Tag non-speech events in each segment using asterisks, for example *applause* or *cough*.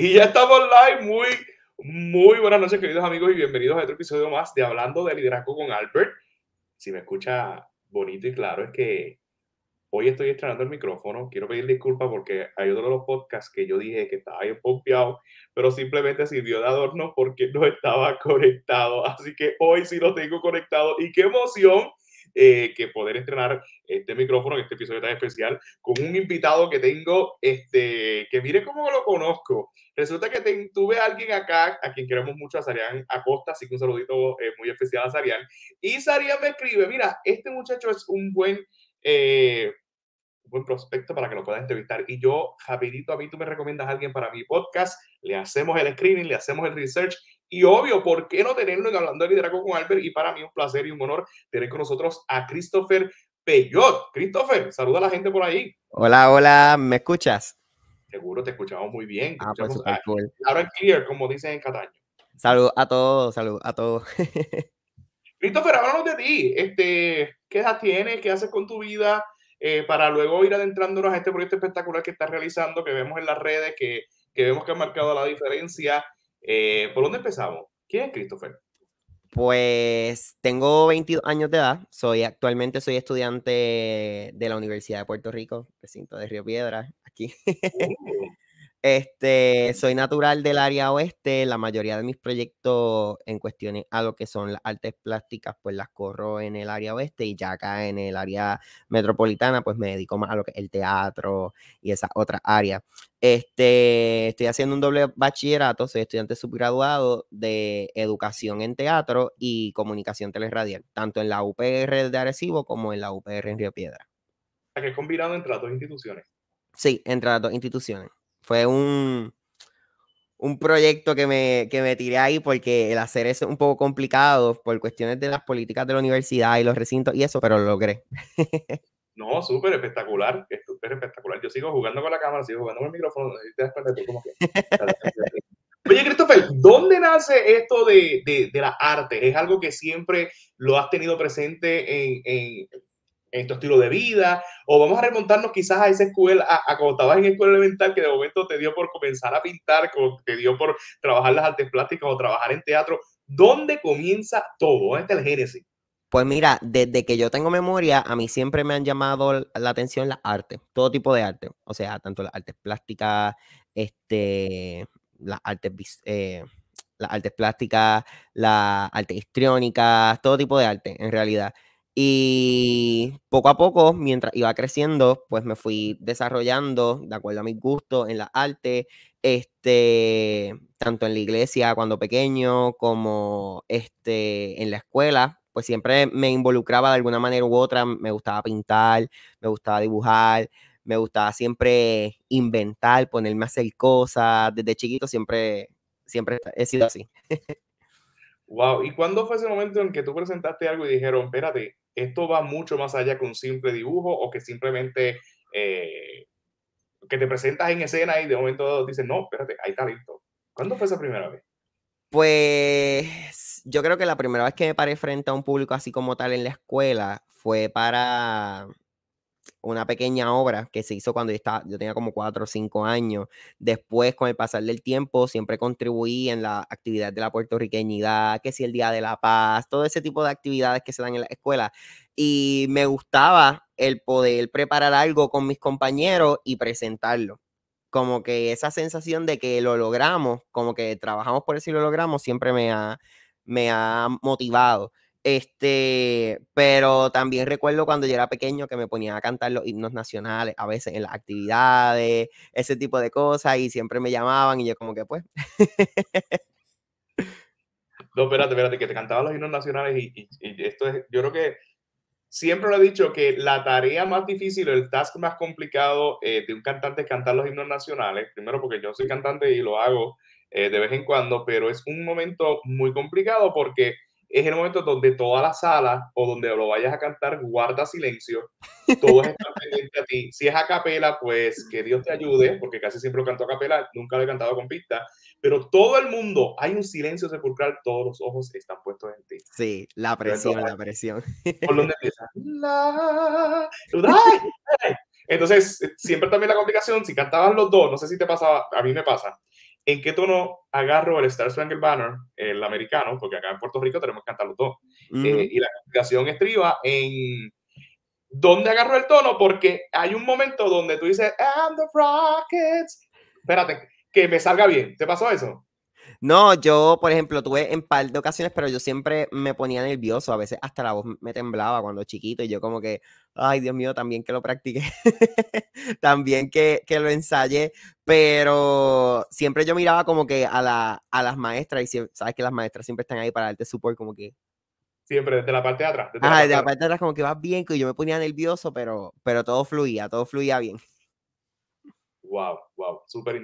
Y ya estamos live. Muy, muy buenas noches, queridos amigos, y bienvenidos a otro episodio más de Hablando de Liderazgo con Albert. Si me escucha bonito y claro, es que hoy estoy estrenando el micrófono. Quiero pedir disculpas porque hay otro de los podcasts que yo dije que estaba bien pompeado, pero simplemente sirvió de adorno porque no estaba conectado. Así que hoy sí lo tengo conectado. Y qué emoción eh, que poder entrenar este micrófono en este episodio tan especial con un invitado que tengo, este, que mire cómo lo conozco. Resulta que te, tuve a alguien acá, a quien queremos mucho, a Sarian Acosta, así que un saludito eh, muy especial a Sarian. Y Sarian me escribe, mira, este muchacho es un buen... Eh, buen prospecto para que lo puedas entrevistar. Y yo, rapidito, a mí tú me recomiendas a alguien para mi podcast, le hacemos el screening, le hacemos el research y obvio, ¿por qué no tenerlo en Hablando de Liderazgo con Albert? Y para mí un placer y un honor tener con nosotros a Christopher Peyot. Christopher, saluda a la gente por ahí. Hola, hola, ¿me escuchas? Seguro, te escuchamos muy bien. Ahora ah, pues, clear, como dicen en Cataño. Salud a todos, salud a todos. *laughs* Christopher, háblanos de ti. Este, ¿Qué edad tienes? ¿Qué haces con tu vida? Eh, para luego ir adentrándonos a este proyecto espectacular que estás realizando, que vemos en las redes, que, que vemos que ha marcado la diferencia. Eh, ¿Por dónde empezamos? ¿Quién es Christopher? Pues tengo 22 años de edad, soy actualmente soy estudiante de la Universidad de Puerto Rico, recinto de Río Piedra, aquí. Uh. Este, soy natural del área oeste. La mayoría de mis proyectos en cuestiones a lo que son las artes plásticas, pues las corro en el área oeste y ya acá en el área metropolitana, pues me dedico más a lo que es el teatro y esas otras áreas. Este, estoy haciendo un doble bachillerato, soy estudiante subgraduado de educación en teatro y comunicación telerradial, tanto en la UPR de Arecibo como en la UPR en Río Piedra. ¿A qué combinado entre las dos instituciones? Sí, entre las dos instituciones. Fue un, un proyecto que me, me tiré ahí porque el hacer eso es un poco complicado por cuestiones de las políticas de la universidad y los recintos y eso, pero lo logré. *laughs* No, súper espectacular, súper espectacular. Yo sigo jugando con la cámara, sigo jugando con el micrófono. *laughs* Oye, Christopher, ¿dónde nace esto de, de, de las artes? ¿Es algo que siempre lo has tenido presente en, en tu estilo de vida, o vamos a remontarnos quizás a esa escuela, a, cuando estabas en escuela elemental, que de momento te dio por comenzar a pintar, te dio por trabajar las artes plásticas o trabajar en teatro. ¿Dónde comienza todo? ¿Dónde el génesis? Pues mira, desde que yo tengo memoria, a mí siempre me han llamado la atención las artes, todo tipo de arte, o sea, tanto las artes plásticas, este, las artes, eh, artes plásticas, las artes histriónicas, todo tipo de arte, en realidad. Y poco a poco, mientras iba creciendo, pues me fui desarrollando de acuerdo a mis gustos en la arte, este, tanto en la iglesia cuando pequeño como este, en la escuela, pues siempre me involucraba de alguna manera u otra, me gustaba pintar, me gustaba dibujar, me gustaba siempre inventar, ponerme a hacer cosas, desde chiquito siempre, siempre he sido así. *laughs* Wow, ¿y cuándo fue ese momento en que tú presentaste algo y dijeron, espérate, esto va mucho más allá que un simple dibujo o que simplemente eh, que te presentas en escena y de momento dices, no, espérate, ahí está listo? ¿Cuándo fue esa primera vez? Pues yo creo que la primera vez que me paré frente a un público así como tal en la escuela fue para una pequeña obra que se hizo cuando yo, yo tenía como cuatro o cinco años. Después, con el pasar del tiempo, siempre contribuí en la actividad de la puertorriqueñidad, que si el Día de la Paz, todo ese tipo de actividades que se dan en la escuela. Y me gustaba el poder preparar algo con mis compañeros y presentarlo. Como que esa sensación de que lo logramos, como que trabajamos por eso y lo logramos, siempre me me ha motivado. Este, pero también recuerdo cuando yo era pequeño que me ponía a cantar los himnos nacionales, a veces en las actividades, ese tipo de cosas, y siempre me llamaban y yo como que pues. *laughs* no, espérate, espérate, que te cantaba los himnos nacionales y, esto es, yo creo que siempre lo he dicho que la tarea más difícil el task más complicado eh, de un cantante es cantar los himnos nacionales. Primero porque yo soy cantante y lo hago eh, de vez en cuando, pero es un momento muy complicado porque es el momento donde toda la sala o donde lo vayas a cantar guarda silencio, todos están *laughs* pendientes a ti. Si es a capela, pues que Dios te ayude, porque casi siempre lo canto a capela, nunca lo he cantado con pista, pero todo el mundo, hay un silencio sepulcral, todos los ojos están puestos en ti. Sí, la presión, la presión. ¿Por dónde empieza? *laughs* Entonces, siempre también la complicación, si cantabas los dos, no sé si te pasaba, a mí me pasa en qué tono agarro el Star Spangled Banner, el americano, porque acá en Puerto Rico tenemos que cantar todo dos. Eh, y la es estriba en dónde agarro el tono, porque hay un momento donde tú dices, and the Rockets. Espérate, que me salga bien. ¿Te pasó eso? No, yo, por ejemplo, tuve en par de ocasiones, pero yo siempre me ponía nervioso. A veces hasta la voz me temblaba cuando chiquito y yo como que, ay, Dios mío, también que lo practiqué, *laughs* también que, que, lo ensayé, pero siempre yo miraba como que a, la, a las maestras y sabes que las maestras siempre están ahí para darte support como que... Siempre desde la parte de atrás. ah, desde la parte de atrás como que vas bien, que yo me ponía nervioso, pero, pero todo fluía, todo fluía bien wow, wow, súper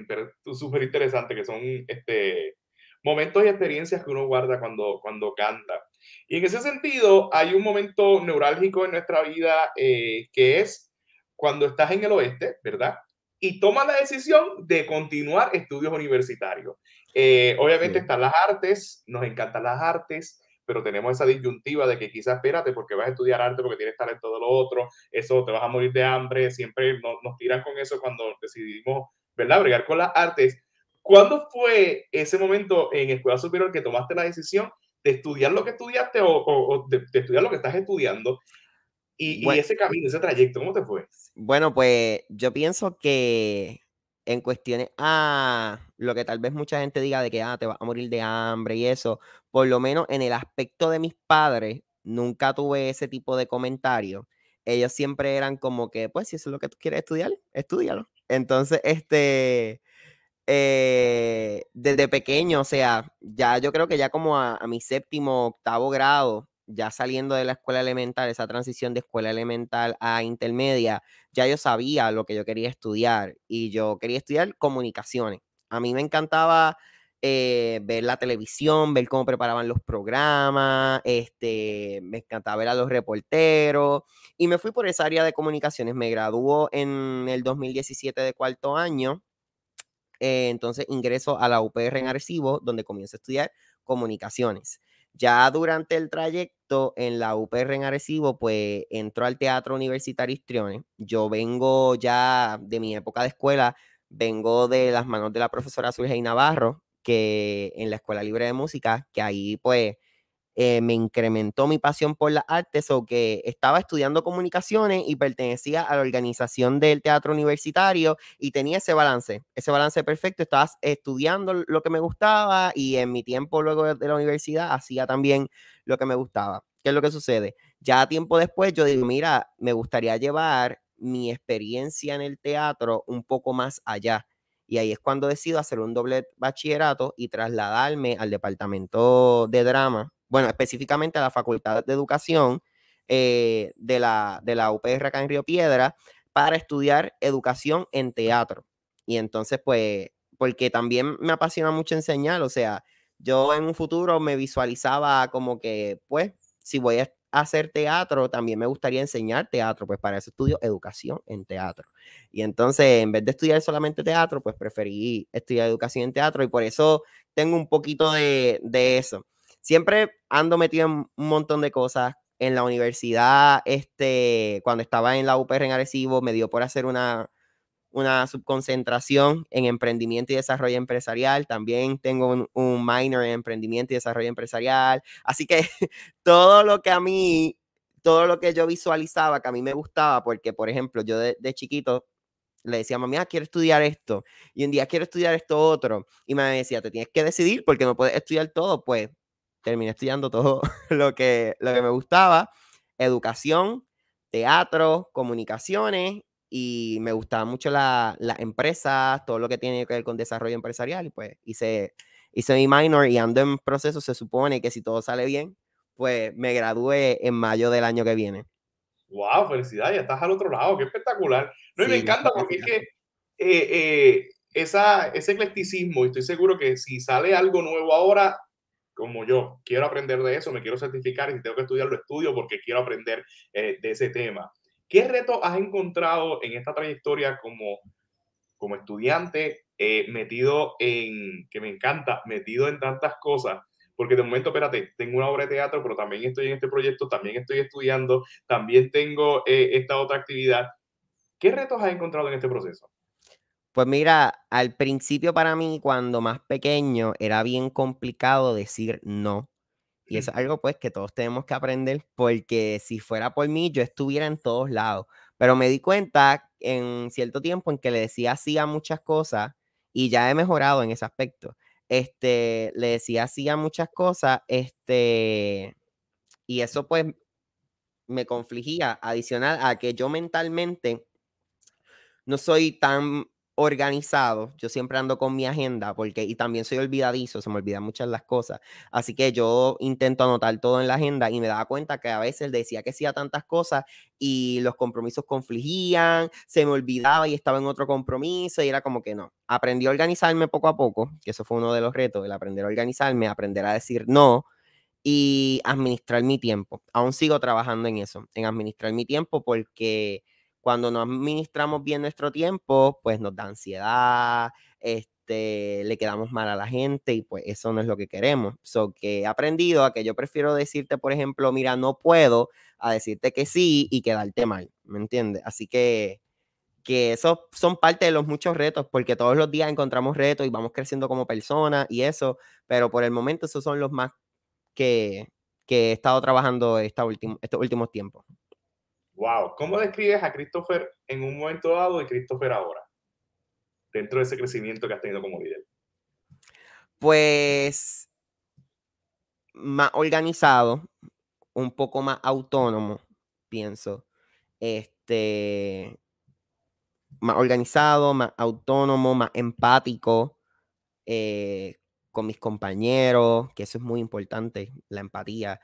interesante, que son este, momentos y experiencias que uno guarda cuando, cuando canta. Y en ese sentido, hay un momento neurálgico en nuestra vida eh, que es cuando estás en el oeste, ¿verdad? Y tomas la decisión de continuar estudios universitarios. Eh, obviamente están las artes, nos encantan las artes, pero tenemos esa disyuntiva de que quizás espérate porque vas a estudiar arte, porque tienes talento de lo otro, eso te vas a morir de hambre, siempre nos, tiras tiran con eso cuando decidimos, ¿verdad?, bregar con las artes. ¿Cuándo fue ese momento en Escuela Superior que tomaste la decisión de estudiar lo que estudiaste o, de, estudiar lo que estás estudiando? Y, y ese camino, ese trayecto, ¿cómo te fue? Bueno, pues yo pienso que en cuestiones a ah, lo que tal vez mucha gente diga de que ah, te vas a morir de hambre y eso, por lo menos en el aspecto de mis padres, nunca tuve ese tipo de comentarios. Ellos siempre eran como que, pues, si eso es lo que tú quieres estudiar, estudialo. Entonces, este, eh, desde pequeño, o sea, ya yo creo que ya como a mi séptimo, octavo grado, ya saliendo de la escuela elemental, esa transición de escuela elemental a intermedia, ya yo sabía lo que yo quería estudiar y yo quería estudiar comunicaciones. A mí me encantaba eh, ver la televisión, ver cómo preparaban los programas, este, me encantaba ver a los reporteros y me fui por esa área de comunicaciones. Me graduó en el 2017 de cuarto año, eh, entonces ingreso a la UPR en Arecibo, donde comienzo a estudiar comunicaciones. Ya durante el trayecto en la UPR en Arecibo, pues entro al Teatro Universitario Histriones. Yo vengo ya de mi época de escuela, vengo de las manos de la profesora Surgey Navarro, que en la Escuela Libre de Música, que ahí pues eh, me incrementó mi pasión por las artes o que estaba estudiando comunicaciones y pertenecía a la organización del teatro universitario y tenía ese balance, ese balance perfecto, estaba estudiando lo que me gustaba y en mi tiempo luego de la universidad hacía también lo que me gustaba. ¿Qué es lo que sucede? Ya tiempo después yo digo, mira, me gustaría llevar mi experiencia en el teatro un poco más allá. Y ahí es cuando decido hacer un doble bachillerato y trasladarme al departamento de drama bueno, específicamente a la Facultad de Educación eh, de, la, de la UPR acá en Río Piedra para estudiar educación en teatro. Y entonces, pues, porque también me apasiona mucho enseñar, o sea, yo en un futuro me visualizaba como que, pues, si voy a hacer teatro, también me gustaría enseñar teatro, pues para eso estudio educación en teatro. Y entonces, en vez de estudiar solamente teatro, pues preferí estudiar educación en teatro y por eso tengo un poquito de, de eso siempre ando metido en un montón de cosas. En la universidad, este, cuando estaba en la UPR en Arecibo, me dio por hacer una, una subconcentración en emprendimiento y desarrollo empresarial. También tengo un, minor en emprendimiento y desarrollo empresarial. Así que *laughs* todo lo que a mí, todo lo que yo visualizaba, que a mí me gustaba, porque, por ejemplo, yo de, chiquito le decía, mami, mamá, ah, quiero estudiar esto. Y un día quiero estudiar esto otro. Y me decía, te tienes que decidir porque no puedes estudiar todo. Pues terminé estudiando todo *laughs* lo que, lo que me gustaba, educación, teatro, comunicaciones y me gustaba mucho las la empresas, todo lo que tiene que ver con desarrollo empresarial pues hice, hice mi minor y ando en proceso, se supone que si todo sale bien, pues me gradué en mayo del año que viene. ¡Wow! Felicidades, ya estás al otro lado, qué espectacular. No, y me encanta porque es que eh, eh, esa, ese eclecticismo, y estoy seguro que si sale algo nuevo ahora, como yo quiero aprender de eso, me quiero certificar y si tengo que estudiar, lo estudio porque quiero aprender eh, de ese tema. ¿Qué reto has encontrado en esta trayectoria como, como estudiante eh, metido en, que me encanta, metido en tantas cosas? Porque de momento, espérate, tengo una obra de teatro, pero también estoy en este proyecto, también estoy estudiando, también tengo eh, esta otra actividad. ¿Qué retos has encontrado en este proceso? Pues mira, al principio para mí, cuando más pequeño, era bien complicado decir no. Y es algo pues que todos tenemos que aprender, porque si fuera por mí, yo estuviera en todos lados. Pero me di cuenta en cierto tiempo en que le decía sí a muchas cosas y ya he mejorado en ese aspecto. Este, le decía sí a muchas cosas, este, y eso pues me confligía adicional a que yo mentalmente no soy tan organizado, yo siempre ando con mi agenda porque y también soy olvidadizo, se me olvidan muchas las cosas, así que yo intento anotar todo en la agenda y me daba cuenta que a veces decía que hacía tantas cosas y los compromisos confligían, se me olvidaba y estaba en otro compromiso y era como que no. Aprendí a organizarme poco a poco, que eso fue uno de los retos, el aprender a organizarme, aprender a decir no, y administrar mi tiempo. Aún sigo trabajando en eso, en administrar mi tiempo porque cuando no administramos bien nuestro tiempo, pues nos da ansiedad, este, le quedamos mal a la gente y pues eso no es lo que queremos. So que he aprendido a que yo prefiero decirte, por ejemplo, mira, no puedo, a decirte que sí y quedarte mal, ¿me entiendes? Así que que esos son parte de los muchos retos, porque todos los días encontramos retos y vamos creciendo como personas y eso, pero por el momento esos son los más que, que he estado trabajando esta estos últimos tiempos. Wow, ¿cómo describes a Christopher en un momento dado y Christopher ahora? Dentro de ese crecimiento que has tenido como líder. Pues más organizado, un poco más autónomo, pienso. Este más organizado, más autónomo, más empático eh, con mis compañeros, que eso es muy importante, la empatía.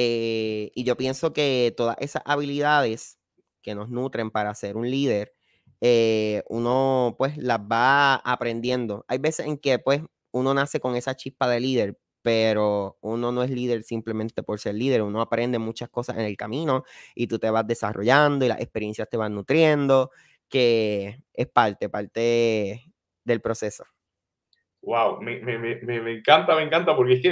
Eh, y yo pienso que todas esas habilidades que nos nutren para ser un líder, eh, uno pues las va aprendiendo. Hay veces en que pues uno nace con esa chispa de líder, pero uno no es líder simplemente por ser líder, uno aprende muchas cosas en el camino y tú te vas desarrollando y las experiencias te van nutriendo, que es parte, parte del proceso. Wow, me, me encanta, me encanta, porque es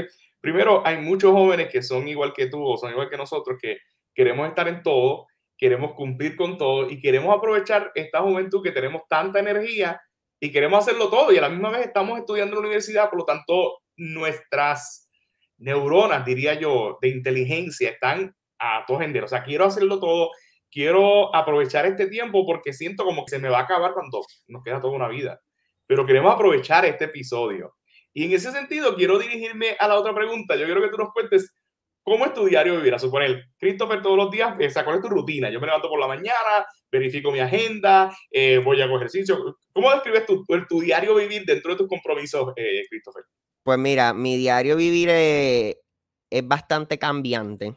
primero, hay muchos jóvenes que son igual que tú o son igual que nosotros, que queremos estar en todo, queremos cumplir con todo y queremos aprovechar esta juventud que tenemos tanta energía y queremos hacerlo todo y a la misma vez estamos estudiando en la universidad, por lo tanto, nuestras neuronas, diría yo, de inteligencia están a todo género. O sea, quiero hacerlo todo, quiero aprovechar este tiempo porque siento como que se me va a acabar cuando nos queda toda una vida. Pero queremos aprovechar este episodio y en ese sentido, quiero dirigirme a la otra pregunta. Yo quiero que tú nos cuentes cómo es tu diario vivir. A suponer, Christopher, todos los días, eh, ¿cuál es tu rutina? Yo me levanto por la mañana, verifico mi agenda, eh, voy a hacer ejercicio. ¿Cómo describes tu, tu, diario vivir dentro de tus compromisos, eh, Christopher? Pues mira, mi diario vivir es, es bastante cambiante,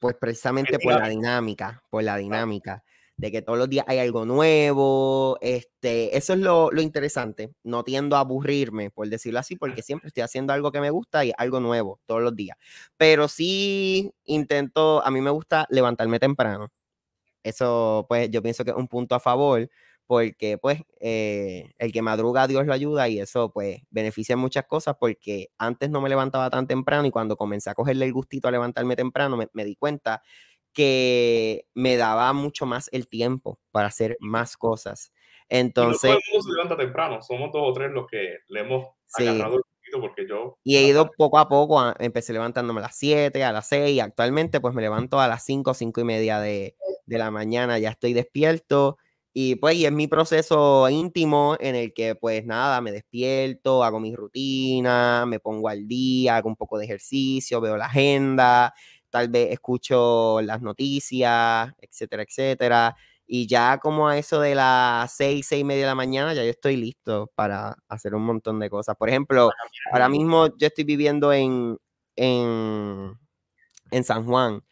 pues precisamente por la dinámica, por la dinámica de que todos los días hay algo nuevo. Este, eso es lo, lo, interesante. No tiendo a aburrirme, por decirlo así, porque siempre estoy haciendo algo que me gusta y algo nuevo todos los días. Pero sí intento, a mí me gusta levantarme temprano. Eso, pues, yo pienso que es un punto a favor, porque, pues, eh, el que madruga, Dios lo ayuda y eso, pues, beneficia muchas cosas, porque antes no me levantaba tan temprano y cuando comencé a cogerle el gustito a levantarme temprano, me, me di cuenta que me daba mucho más el tiempo para hacer más cosas. Entonces. se levanta temprano, somos dos o tres los que le hemos agarrado el poquito Y he ido poco a poco, empecé levantándome a las 7, a las 6, actualmente pues me levanto a las 5, 5 y media de, de la mañana, ya estoy despierto. Y pues, y es mi proceso íntimo en el que, pues nada, me despierto, hago mi rutina me pongo al día, hago un poco de ejercicio, veo la agenda, tal vez escucho las noticias, etcétera, etcétera. Y ya como a eso de las seis, seis y media de la mañana, ya yo estoy listo para hacer un montón de cosas. Por ejemplo, ahora mismo yo estoy viviendo en, en, San Juan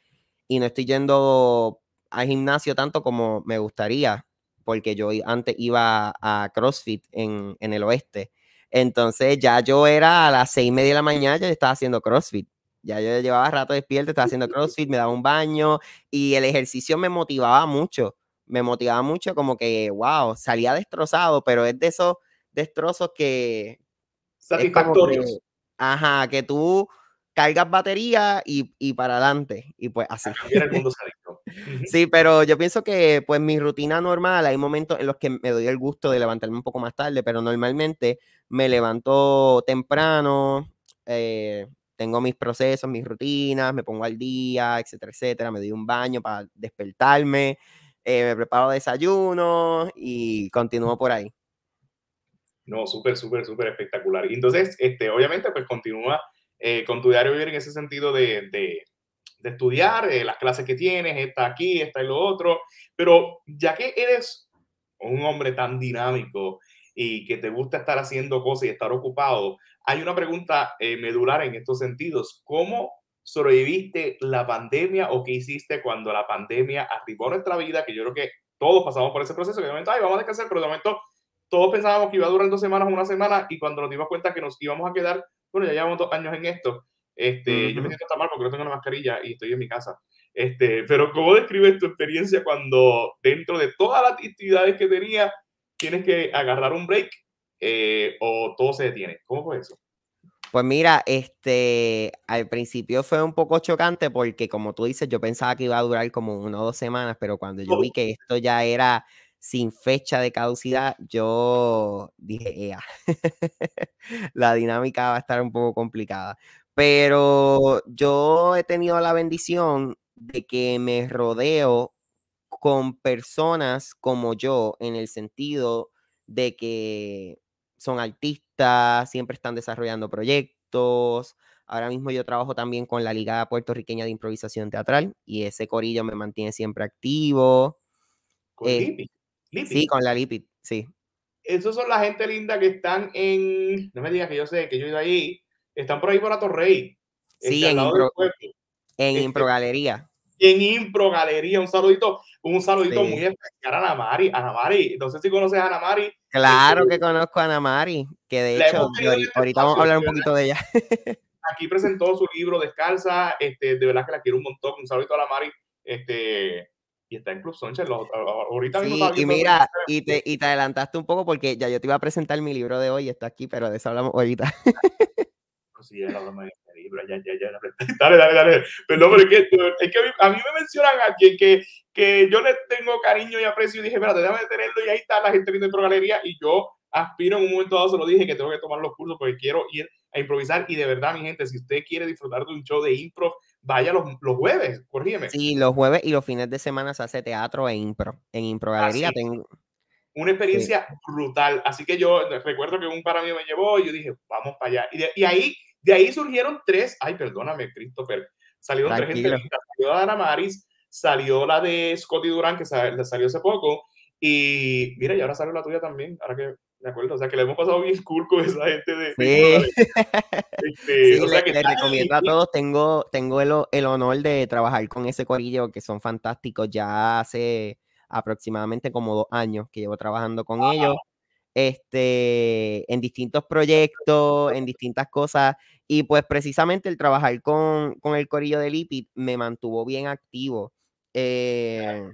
y no estoy yendo al gimnasio tanto como me gustaría, porque yo antes iba a CrossFit en, en el oeste. Entonces ya yo era a las seis y media de la mañana, ya estaba haciendo CrossFit ya yo llevaba rato despierto, estaba haciendo *laughs* CrossFit, me daba un baño y el ejercicio me motivaba mucho. Me motivaba mucho como que, wow, salía destrozado, pero es de esos destrozos que... Satisfactorios. ajá, que tú cargas batería y, y, para adelante. Y pues así. *laughs* sí, pero yo pienso que pues mi rutina normal, hay momentos en los que me doy el gusto de levantarme un poco más tarde, pero normalmente me levanto temprano, eh, tengo mis procesos, mis rutinas, me pongo al día, etcétera, etcétera, me doy un baño para despertarme, eh, me preparo desayuno y continúo por ahí. No, súper, súper, súper espectacular. Y entonces, este, obviamente, pues continúa eh, con tu diario vivir en ese sentido de, de, de estudiar, eh, las clases que tienes, está aquí, está en lo otro, pero ya que eres un hombre tan dinámico y que te gusta estar haciendo cosas y estar ocupado. Hay una pregunta eh, medular en estos sentidos. ¿Cómo sobreviviste la pandemia o qué hiciste cuando la pandemia arribó nuestra vida? Que yo creo que todos pasamos por ese proceso, que de momento, ay, vamos a descansar, pero de momento todos pensábamos que iba a durar dos semanas o una semana y cuando nos dimos cuenta que nos íbamos a quedar, bueno, ya llevamos dos años en esto. Este, Yo me siento tan mal porque no tengo la mascarilla y estoy en mi casa. Este, pero ¿cómo describes tu experiencia cuando dentro de todas las actividades que tenía tienes que agarrar un break eh, o todo se detiene. ¿Cómo fue eso? Pues mira, este, al principio fue un poco chocante porque como tú dices, yo pensaba que iba a durar como una o dos semanas, pero cuando yo vi que esto ya era sin fecha de caducidad, yo dije, *laughs* la dinámica va a estar un poco complicada. Pero yo he tenido la bendición de que me rodeo con personas como yo en el sentido de que son artistas, siempre están desarrollando proyectos. Ahora mismo yo trabajo también con la Liga Puertorriqueña de Improvisación Teatral y ese corillo me mantiene siempre activo. Con eh, Lipi? Sí, con la Lipid, sí. Esos son la gente linda que están en, no me digas que yo sé, que yo he ido ahí, están por ahí por la Torrey. Este, sí, en, Impro, en este Improgalería en Impro Galería. Un saludito, un saludito muy especial a Ana Mari. Ana Mari, no sé si conoces a Ana Mari. Claro este que conozco a Ana Mari, que de hecho, ahorita, vamos a hablar un poquito de ella. *laughs* Aquí presentó su libro Descalza, este, de verdad que la quiero un montón. Un saludito a Ana Mari. Este, y está en Club ahorita mismo y mira, y te, y te adelantaste un poco porque ya yo te iba a presentar mi libro de hoy, está aquí, pero de eso hablamos ahorita. sí, *laughs* ya, ya, *laughs* dale, dale, dale, perdón, pero es que, a, mí, me mencionan a alguien que, que yo le tengo cariño y aprecio y dije, espérate, déjame tenerlo y ahí está la gente viendo ImproGalería Galería y yo aspiro en un momento dado, se lo dije, que tengo que tomar los cursos porque quiero ir a improvisar. Y de verdad, mi gente, si usted quiere disfrutar de un show de Impro vaya los, los jueves, corrígeme. Sí, los jueves y los fines de semana se hace teatro e impro. En Impro tengo... Una experiencia brutal. Así que yo recuerdo que un para mí me llevó y yo dije, vamos para allá. Y, y ahí de ahí surgieron tres, ay, perdóname, Christopher, salieron tres gente salió la de Ana Maris, salió la de Scotty Durán, que salió hace poco, y mira, y ahora sale la tuya también, ahora que me acuerdo, o sea, que le hemos pasado bien cool con esa gente de... Sí, este, que les recomiendo a todos, tengo, tengo el, honor de trabajar con ese corillo, que son fantásticos, ya hace aproximadamente como dos años que llevo trabajando con ellos este, en distintos proyectos, en distintas cosas. Y pues precisamente el trabajar con, con el corillo de Lipid me mantuvo bien activo. Eh,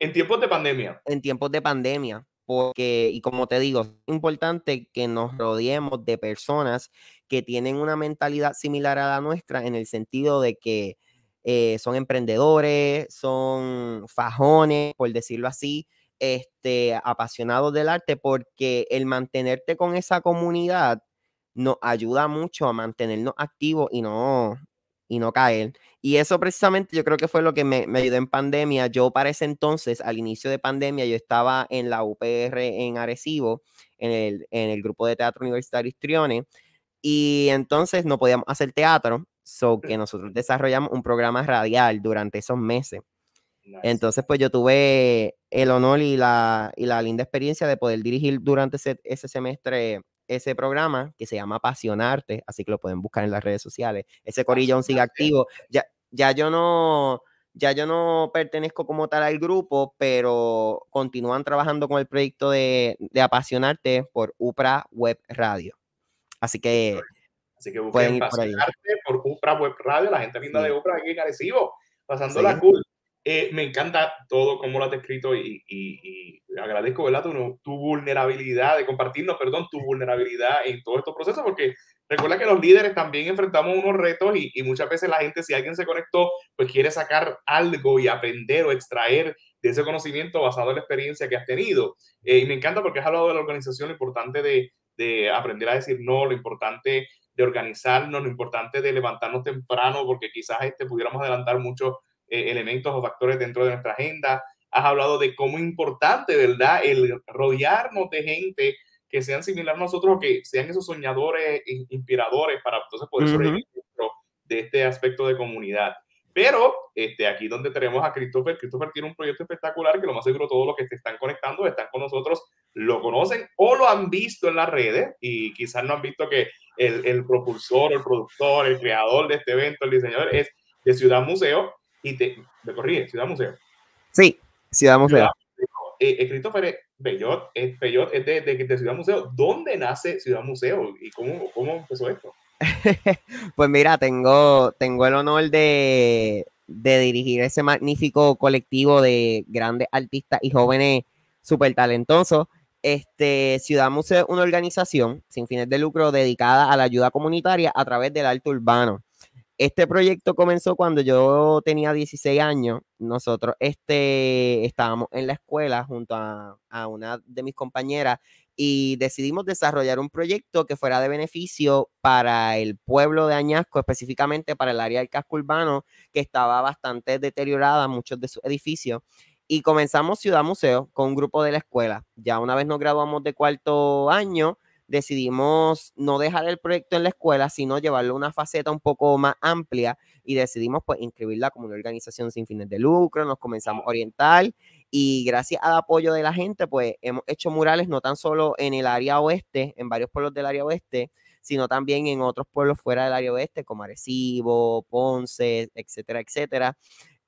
en tiempos de pandemia. En tiempos de pandemia. Porque, y como te digo, es importante que nos rodeemos de personas que tienen una mentalidad similar a la nuestra en el sentido de que eh, son emprendedores, son fajones, por decirlo así, este, apasionados del arte porque el mantenerte con esa comunidad nos ayuda mucho a mantenernos activos y no, y no caer. Y eso precisamente yo creo que fue lo que me, ayudó en pandemia. Yo para ese entonces, al inicio de pandemia, yo estaba en la UPR en Arecibo, en el, en el grupo de teatro universitario Histriones, y entonces no podíamos hacer teatro, so que mm. nosotros desarrollamos un programa radial durante esos meses. Entonces, pues yo tuve el honor y la, y la linda experiencia de poder dirigir durante ese, semestre ese programa que se llama Apasionarte, así que lo pueden buscar en las redes sociales. Ese corillón sigue activo. Ya, yo no, ya yo no pertenezco como tal al grupo, pero continúan trabajando con el proyecto de, Apasionarte por UPRA Web Radio. Así que, pueden ir por ahí. por UPRA Web Radio, la gente linda de UPRA aquí en pasando la culpa. Eh, me encanta todo como lo has descrito y, agradezco ¿verdad? Tu, tu, vulnerabilidad, de compartirnos, perdón, tu vulnerabilidad en todo estos procesos, porque recuerda que los líderes también enfrentamos unos retos y, muchas veces la gente, si alguien se conectó, pues quiere sacar algo y aprender o extraer de ese conocimiento basado en la experiencia que has tenido. Eh, y me encanta porque has hablado de la organización, lo importante de, aprender a decir no, lo importante de organizarnos, lo importante de levantarnos temprano, porque quizás este, pudiéramos adelantar mucho eh, elementos o factores dentro de nuestra agenda. Has hablado de cómo importante, ¿verdad?, el rodearnos de gente que sean similar a nosotros, que sean esos soñadores, eh, inspiradores para entonces poder uh de este aspecto de comunidad. Pero este, aquí donde tenemos a Christopher, Christopher tiene un proyecto espectacular que lo más seguro todos los que se están conectando, están con nosotros, lo conocen o lo han visto en las redes y quizás no han visto que el, el propulsor, el productor, el creador de este evento, el diseñador es de Ciudad Museo y te, me Ciudad Museo. Sí, Ciudad Museo. Eh, eh, Christopher Bellot, es, es de, Ciudad Museo. ¿Dónde nace Ciudad Museo y cómo, empezó esto? *laughs* pues mira, tengo, tengo el honor de, dirigir ese magnífico colectivo de grandes artistas y jóvenes súper talentosos. Este, Ciudad Museo es una organización sin fines de lucro dedicada a la ayuda comunitaria a través del arte urbano. Este proyecto comenzó cuando yo tenía 16 años. Nosotros este, estábamos en la escuela junto a, a una de mis compañeras y decidimos desarrollar un proyecto que fuera de beneficio para el pueblo de Añasco, específicamente para el área del casco urbano, que estaba bastante deteriorada, muchos de sus edificios. Y comenzamos Ciudad Museo con un grupo de la escuela. Ya una vez nos graduamos de cuarto año, decidimos no dejar el proyecto en la escuela, sino llevarlo a una faceta un poco más amplia y decidimos pues inscribirla como una organización sin fines de lucro, nos comenzamos a orientar y gracias al apoyo de la gente pues hemos hecho murales no tan solo en el área oeste, en varios pueblos del área oeste, sino también en otros pueblos fuera del área oeste como Arecibo, Ponce, etcétera, etcétera.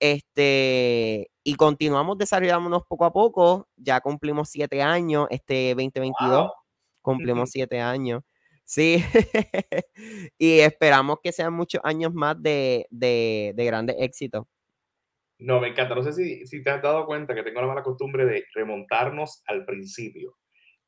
Este, y continuamos desarrollándonos poco a poco, ya cumplimos siete años este 2022 cumplimos siete años. Sí, *laughs* y esperamos que sean muchos años más de, de, de grandes éxitos. No, me encanta. No sé si, si te has dado cuenta que tengo la mala costumbre de remontarnos al principio.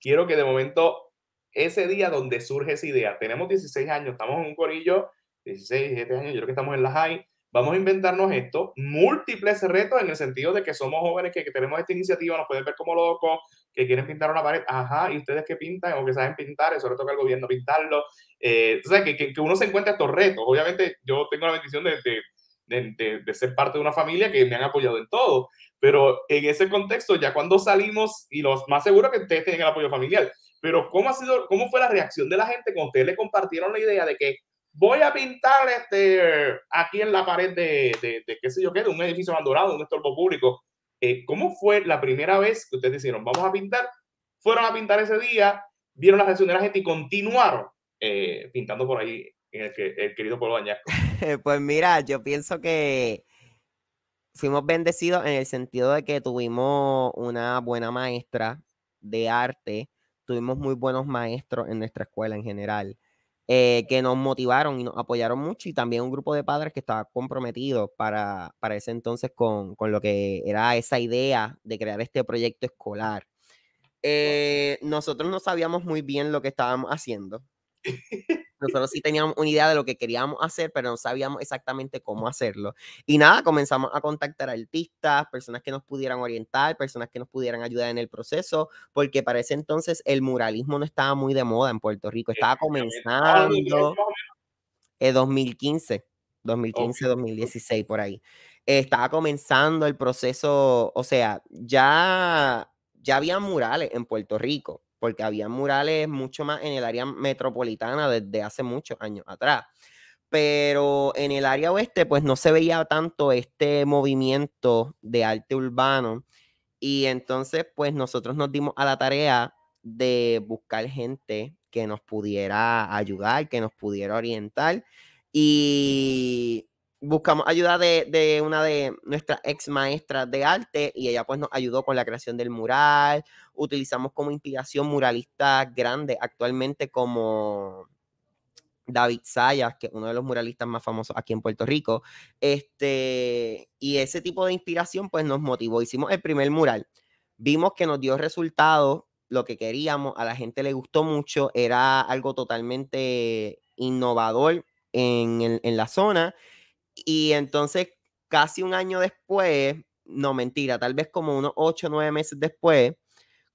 Quiero que de momento, ese día donde surge esa idea, tenemos 16 años, estamos en un corillo, 16, 17 años, yo creo que estamos en la high, vamos a inventarnos esto, múltiples retos en el sentido de que somos jóvenes que, que tenemos esta iniciativa, nos pueden ver como locos, que quieren pintar una pared, ajá, y ustedes que pintan o que saben pintar, eso le toca al gobierno pintarlo. Eh, o sea, que, que, uno se encuentra estos retos. Obviamente yo tengo la bendición de, de, de, ser parte de una familia que me han apoyado en todo, pero en ese contexto, ya cuando salimos, y los más seguro que ustedes tienen el apoyo familiar, pero ¿cómo, ha sido, cómo fue la reacción de la gente cuando ustedes le compartieron la idea de que voy a pintar este, aquí en la pared de, de, de, qué sé yo qué, de un edificio abandonado, un estorbo público, eh, ¿cómo fue la primera vez que ustedes dijeron, vamos a pintar? Fueron a pintar ese día, vieron la reacción de la gente y continuaron eh, pintando por ahí en el, querido pueblo *laughs* pues mira, yo pienso que fuimos bendecidos en el sentido de que tuvimos una buena maestra de arte, tuvimos muy buenos maestros en nuestra escuela en general. Eh, que nos motivaron y nos apoyaron mucho, y también un grupo de padres que estaba comprometido para, ese entonces con, lo que era esa idea de crear este proyecto escolar. Eh, nosotros no sabíamos muy bien lo que estábamos haciendo. *laughs* nosotros sí teníamos una idea de lo que queríamos hacer, pero no sabíamos exactamente cómo hacerlo. Y nada, comenzamos a contactar artistas, personas que nos pudieran orientar, personas que nos pudieran ayudar en el proceso, porque para ese entonces el muralismo no estaba muy de moda en Puerto Rico, estaba comenzando en 2015. 2015, 2016, por ahí. estaba comenzando el proceso, o sea, ya, ya había murales en Puerto Rico, porque había murales mucho más en el área metropolitana desde hace muchos años atrás. Pero en el área oeste, pues no se veía tanto este movimiento de arte urbano. Y entonces, pues nosotros nos dimos a la tarea de buscar gente que nos pudiera ayudar, que nos pudiera orientar. Y buscamos ayuda de, una de nuestras ex maestras de arte y ella pues nos ayudó con la creación del mural. Utilizamos como inspiración muralistas grandes actualmente como David Sayas, que es uno de los muralistas más famosos aquí en Puerto Rico. Este, y ese tipo de inspiración pues nos motivó. Hicimos el primer mural. Vimos que nos dio resultados, lo que queríamos, a la gente le gustó mucho, era algo totalmente innovador en la zona y entonces, casi un año después, no mentira, tal vez como unos 8 o 9 meses después,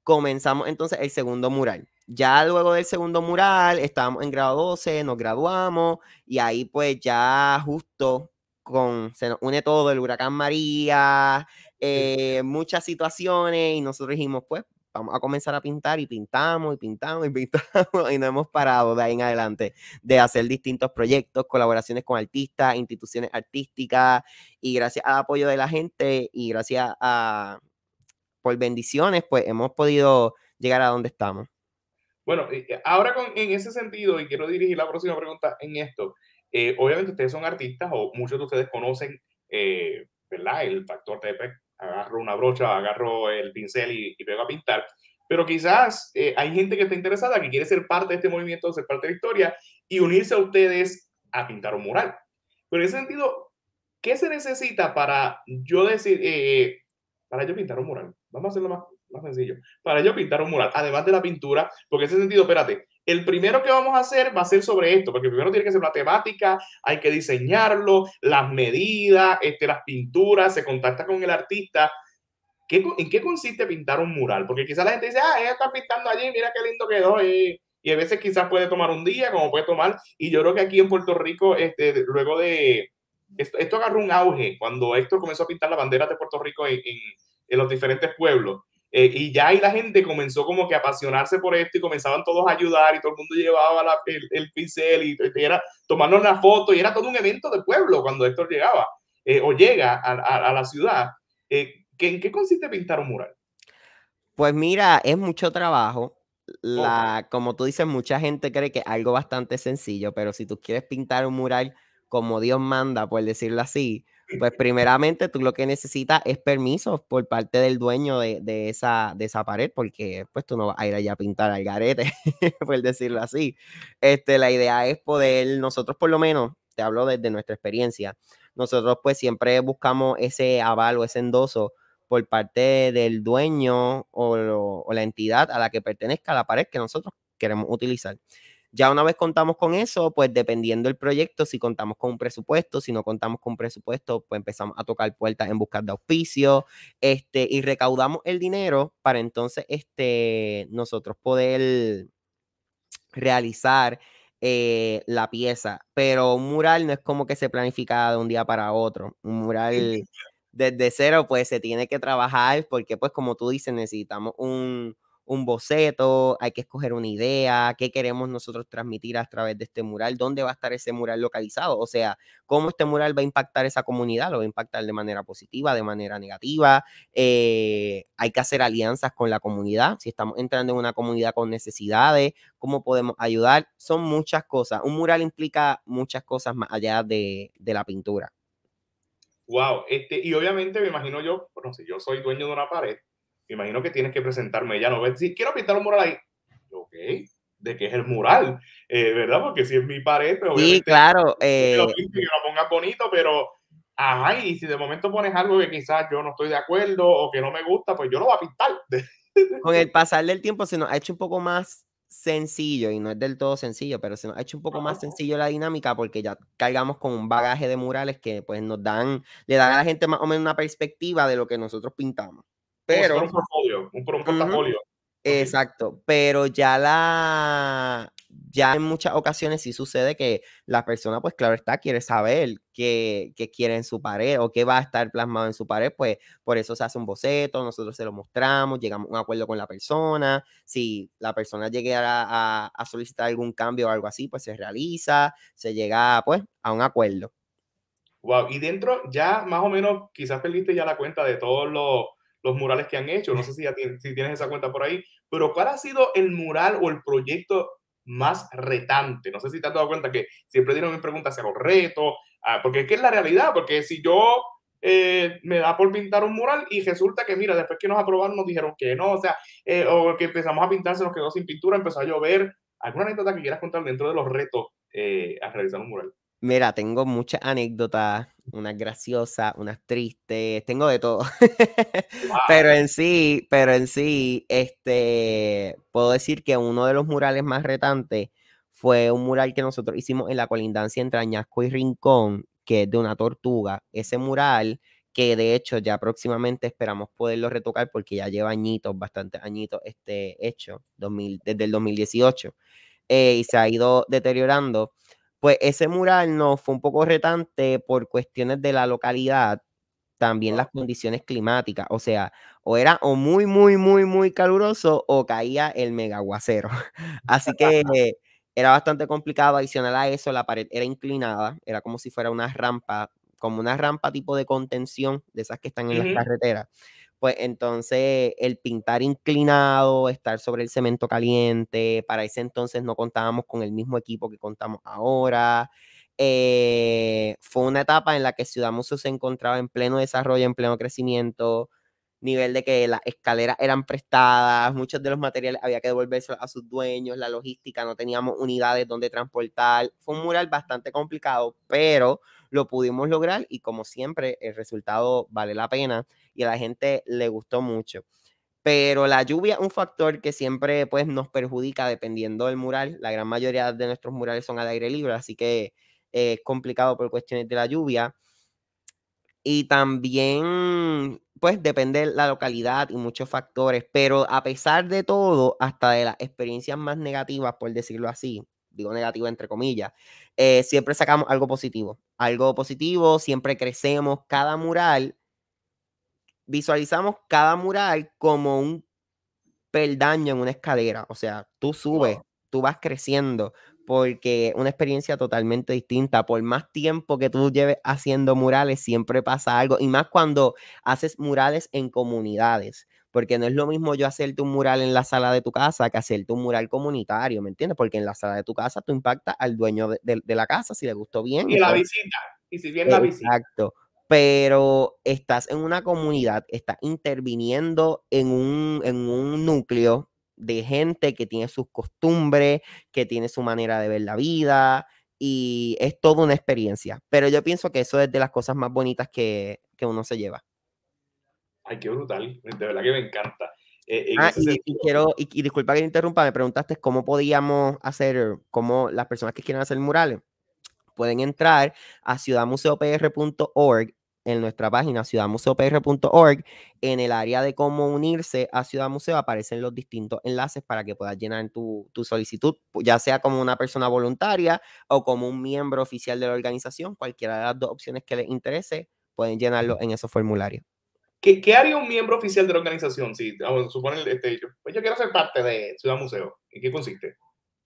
comenzamos entonces el segundo mural. Ya luego del segundo mural, estábamos en grado 12, nos graduamos y ahí pues ya justo con, se nos une todo el huracán María, eh, muchas situaciones y nosotros dijimos pues vamos a comenzar a pintar y pintamos y pintamos y pintamos *laughs* y no hemos parado de ahí en adelante de hacer distintos proyectos, colaboraciones con artistas, instituciones artísticas y gracias al apoyo de la gente y gracias a por bendiciones, pues hemos podido llegar a donde estamos. Bueno, eh, eh, ahora en ese sentido, y quiero dirigir la próxima pregunta en esto, eh, obviamente ustedes son artistas o muchos de ustedes conocen, El factor de agarro una brocha, agarro el pincel y, y pego a pintar. Pero quizás eh, hay gente que está interesada, que quiere ser parte de este movimiento, ser parte de la historia y unirse a ustedes a pintar un mural. Pero en ese sentido, ¿qué se necesita para yo decir, eh, eh, para yo pintar un mural? Vamos a hacerlo más, más sencillo. Para yo pintar un mural, además de la pintura, porque en ese sentido, espérate, el primero que vamos a hacer va a ser sobre esto, porque primero tiene que ser la temática, hay que diseñarlo, las medidas, este, las pinturas, se contacta con el artista. ¿En qué consiste pintar un mural? Porque quizás la gente dice, ah, ella está pintando allí, mira qué lindo quedó. Y, a veces quizás puede tomar un día, como puede tomar. Y yo creo que aquí en Puerto Rico, este, luego de... Esto, agarró un auge cuando esto comenzó a pintar las banderas de Puerto Rico en, en los diferentes pueblos eh, y ya ahí la gente comenzó como que a apasionarse por esto y comenzaban todos a ayudar y todo el mundo llevaba el, pincel y, y era tomarnos una foto y era todo un evento de pueblo cuando Héctor llegaba eh, o llega a, a, la ciudad. Eh, ¿qué, ¿En qué consiste pintar un mural? Pues mira, es mucho trabajo. La, Como tú dices, mucha gente cree que es algo bastante sencillo, pero si tú quieres pintar un mural como Dios manda, por decirlo así, pues *laughs* primeramente tú lo que necesitas es permiso por parte del dueño de, esa, de esa pared, porque pues tú no vas a ir allá a pintar al garete, *laughs* por decirlo así. Este, la idea es poder, nosotros por lo menos, te hablo desde nuestra experiencia, nosotros pues siempre buscamos ese aval o ese endoso por parte del dueño o, o la entidad a la que pertenezca la pared que nosotros queremos utilizar. Ya una vez contamos con eso, pues dependiendo del proyecto, si contamos con un presupuesto, si no contamos con un presupuesto, pues empezamos a tocar puertas en buscar de auspicio, este, y recaudamos el dinero para entonces este, nosotros poder realizar eh, la pieza. Pero un mural no es como que se planifica de un día para otro. Un mural desde cero, pues se tiene que trabajar porque, pues como tú dices, necesitamos un un boceto, hay que escoger una idea, qué queremos nosotros transmitir a través de este mural, dónde va a estar ese mural localizado, o sea, cómo este mural va a impactar esa comunidad, lo va a impactar de manera positiva, de manera negativa, eh, hay que hacer alianzas con la comunidad, si estamos entrando en una comunidad con necesidades, cómo podemos ayudar, son muchas cosas, un mural implica muchas cosas más allá de, de la pintura. Wow, este, y obviamente me imagino yo, no sé, yo soy dueño de una pared, imagino que tienes que presentarme ya, no ves, si quiero pintar un mural ahí, ok, de qué es el mural, eh, ¿verdad? Porque si es mi pared, pero pues, sí, claro, lo y eh, lo pongas bonito, pero ay y si de momento pones algo que quizás yo no estoy de acuerdo o que no me gusta, pues yo lo voy a pintar. *laughs* Con el pasar del tiempo se nos ha hecho un poco más sencillo, y no es del todo sencillo, pero se nos ha hecho un poco más sencillo la dinámica porque ya cargamos con un bagaje de murales que pues nos dan, le dan a la gente más o menos una perspectiva de lo que nosotros pintamos. Pero, un portfolio, un, portafolio. Exacto, pero ya la ya en muchas ocasiones sí sucede que la persona, pues claro está, quiere saber qué, qué, quiere en su pared o qué va a estar plasmado en su pared, pues por eso se hace un boceto, nosotros se lo mostramos, llegamos a un acuerdo con la persona, si la persona llegara a, solicitar algún cambio o algo así, pues se realiza, se llega pues a un acuerdo. Wow, y dentro ya más o menos quizás perdiste ya la cuenta de todos los los murales que han hecho. No sé si, tienes, si tienes esa cuenta por ahí, pero ¿cuál ha sido el mural o el proyecto más retante? No sé si te has dado cuenta que siempre dieron mi preguntas hacia los retos, ah, porque es que es la realidad, porque si yo eh, me da por pintar un mural y resulta que, mira, después que nos aprobaron nos dijeron que no, o sea, eh, o que empezamos a pintar, se nos quedó sin pintura, empezó a llover. ¿Alguna anécdota que quieras contar dentro de los retos eh, a realizar un mural? Mira, tengo muchas anécdotas unas graciosas, unas tristes, tengo de todo. *laughs* pero en sí, pero en sí, este, puedo decir que uno de los murales más retantes fue un mural que nosotros hicimos en la colindancia entre Añasco y Rincón, que es de una tortuga. Ese mural que de hecho ya próximamente esperamos poderlo retocar porque ya lleva añitos, bastantes añitos este hecho, 2000, desde el 2018, eh, y se ha ido deteriorando pues ese mural nos fue un poco retante por cuestiones de la localidad, también las condiciones climáticas. O sea, o era o muy, muy, muy, muy caluroso o caía el megaguacero. *laughs* Así que era bastante complicado. Adicional a eso, la pared era inclinada, era como si fuera una rampa, como una rampa tipo de contención de esas que están en las carreteras pues entonces el pintar inclinado, estar sobre el cemento caliente, para ese entonces no contábamos con el mismo equipo que contamos ahora. Eh, fue una etapa en la que Ciudad Museo se encontraba en pleno desarrollo, en pleno crecimiento, nivel de que las escaleras eran prestadas, muchos de los materiales había que devolverse a sus dueños, la logística, no teníamos unidades donde transportar. Fue un mural bastante complicado, pero lo pudimos lograr y como siempre el resultado vale la pena y a la gente le gustó mucho. Pero la lluvia un factor que siempre pues, nos perjudica dependiendo del mural. La gran mayoría de nuestros murales son al aire libre, así que es complicado por cuestiones de la lluvia. Y también, pues depende la localidad y muchos factores, pero a pesar de todo, hasta de las experiencias más negativas, por decirlo así, digo entre comillas, eh, siempre sacamos algo positivo, algo positivo, siempre crecemos cada mural, visualizamos cada mural como un peldaño en una escalera, o sea, tú subes, tú vas creciendo, porque una experiencia totalmente distinta. Por más tiempo que tú lleves haciendo murales, siempre pasa algo. Y más cuando haces murales en comunidades porque no es lo mismo yo hacerte un mural en la sala de tu casa que hacerte un mural comunitario, ¿me entiendes? Porque en la sala de tu casa tú impactas al dueño de, la casa si le gustó bien. Y la visita, y si bien la visita. Exacto, pero estás en una comunidad, estás interviniendo en un, núcleo de gente que tiene sus costumbres, que tiene su manera de ver la vida, y es toda una experiencia. Pero yo pienso que eso es de las cosas más bonitas que uno se lleva. Ay, qué brutal. De verdad que me encanta. Eh, ah, y, quiero, y, disculpa que te interrumpa, me preguntaste cómo podíamos hacer, cómo las personas que quieran hacer murales pueden entrar a ciudadmuseopr.org en nuestra página ciudadmuseopr.org, en el área de cómo unirse a Ciudad Museo aparecen los distintos enlaces para que puedas llenar tu, tu, solicitud, ya sea como una persona voluntaria o como un miembro oficial de la organización, cualquiera de las dos opciones que les interese, pueden llenarlo en esos formularios. ¿Qué, haría un miembro oficial de la organización? Si supone, este, yo, pues yo quiero ser parte de Ciudad Museo. ¿En qué consiste?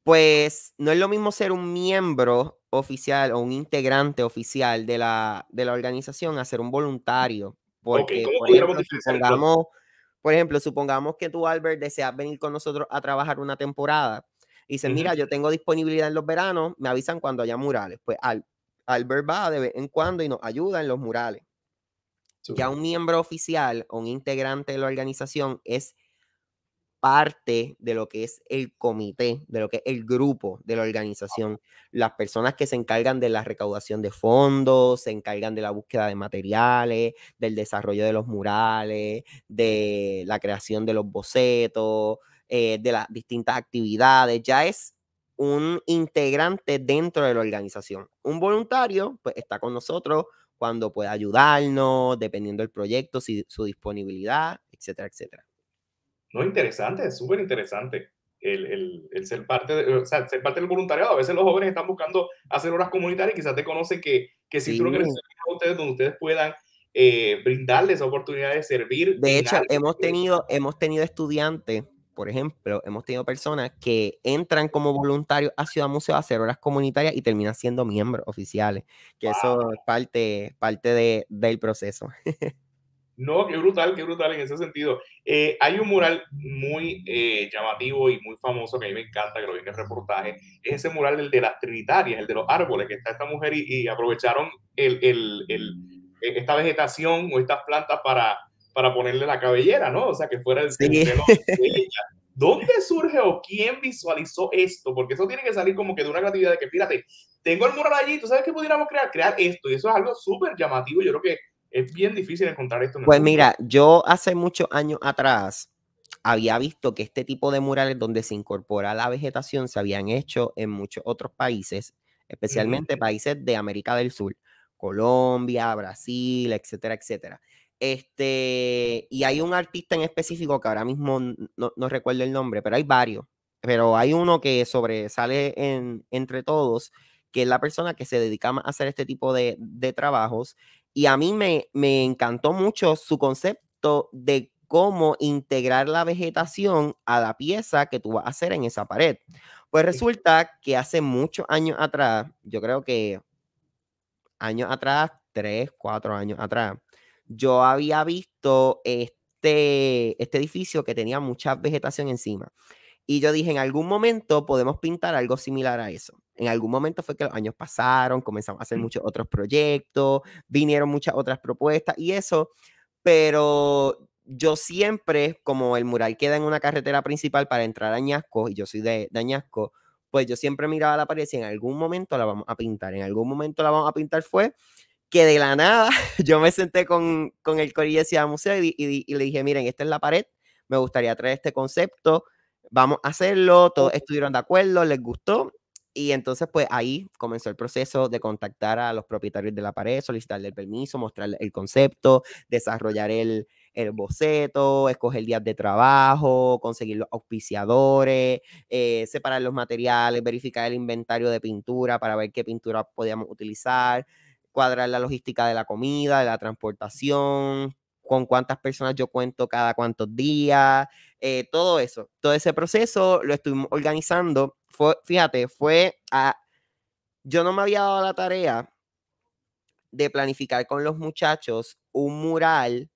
Pues no es lo mismo ser un miembro oficial o un integrante oficial de la, de la organización a ser un voluntario. Porque, por, ejemplo, supongamos, por ejemplo, supongamos que tú, Albert, deseas venir con nosotros a trabajar una temporada. Y dices, mira, yo tengo disponibilidad en los veranos, me avisan cuando haya murales. Pues Albert va de vez en cuando y nos ayuda en los murales. Ya un miembro oficial o un integrante de la organización es parte de lo que es el comité, de lo que es el grupo de la organización. Las personas que se encargan de la recaudación de fondos, se encargan de la búsqueda de materiales, del desarrollo de los murales, de la creación de los bocetos, eh, de las distintas actividades. Ya es un integrante dentro de la organización. Un voluntario pues, está con nosotros cuando pueda ayudarnos, dependiendo del proyecto, si, su disponibilidad, etcétera, etcétera. No, interesante, súper interesante. El, el, ser parte de, o sea, ser parte del voluntariado. A veces los jóvenes están buscando hacer horas comunitarias y quizás te conoce que, que si tú lo quieres ustedes, donde ustedes puedan eh, brindarles esa oportunidad de servir. De hecho, hemos tenido, hemos tenido estudiantes por ejemplo, hemos tenido personas que entran como voluntarios a Ciudad Museo a hacer horas comunitarias y terminan siendo miembros oficiales, que eso es parte, parte del proceso. *laughs* no, qué brutal, qué brutal en ese sentido. Eh, hay un mural muy eh, llamativo y muy famoso que a mí me encanta, que lo vi en el reportaje, es ese mural del de las Trinitarias, el de los árboles, que está esta mujer y, aprovecharon el, e, esta vegetación o estas plantas para para ponerle la cabellera, ¿no? O sea, que fuera el, sí. de *laughs* ¿Dónde surge o quién visualizó esto? Porque eso tiene que salir como que de una creatividad de que, fíjate, tengo el mural allí, ¿tú sabes qué pudiéramos crear? Crear esto. Y eso es algo súper llamativo. Yo creo que es bien difícil encontrar esto. pues mira, yo hace muchos años atrás había visto que este tipo de murales donde se incorpora la vegetación se habían hecho en muchos otros países, especialmente países de América del Sur, Colombia, Brasil, etcétera, etcétera. Este, y hay un artista en específico que ahora mismo no, recuerdo el nombre, pero hay varios. Pero hay uno que sobresale en, entre todos, que es la persona que se dedica a hacer este tipo de, trabajos. Y a mí me, me, encantó mucho su concepto de cómo integrar la vegetación a la pieza que tú vas a hacer en esa pared. Pues resulta que hace muchos años atrás, yo creo que años atrás, tres, cuatro años atrás, yo había visto este, este edificio que tenía mucha vegetación encima. Y yo dije, en algún momento podemos pintar algo similar a eso. En algún momento fue que los años pasaron, comenzamos a hacer mm. muchos otros proyectos, vinieron muchas otras propuestas y eso, pero yo siempre, como el mural queda en una carretera principal para entrar a Añasco, y yo soy de, de pues yo siempre miraba la pared y en algún momento la vamos a pintar, en algún momento la vamos a pintar fue que de la nada *laughs* yo me senté con, con el corillo de Ciudad Museo y, le dije, miren, esta es la pared, me gustaría traer este concepto, vamos a hacerlo, todos estuvieron de acuerdo, les gustó. Y entonces, pues ahí comenzó el proceso de contactar a los propietarios de la pared, solicitarle el permiso, mostrarle el concepto, desarrollar el, el boceto, escoger días de trabajo, conseguir los auspiciadores, eh, separar los materiales, verificar el inventario de pintura para ver qué pintura podíamos utilizar, cuadrar la logística de la comida, de la transportación, con cuántas personas yo cuento cada cuántos días, eh, todo eso. Todo ese proceso lo estuvimos organizando. fíjate, fue a... Yo no me había dado la tarea de planificar con los muchachos un mural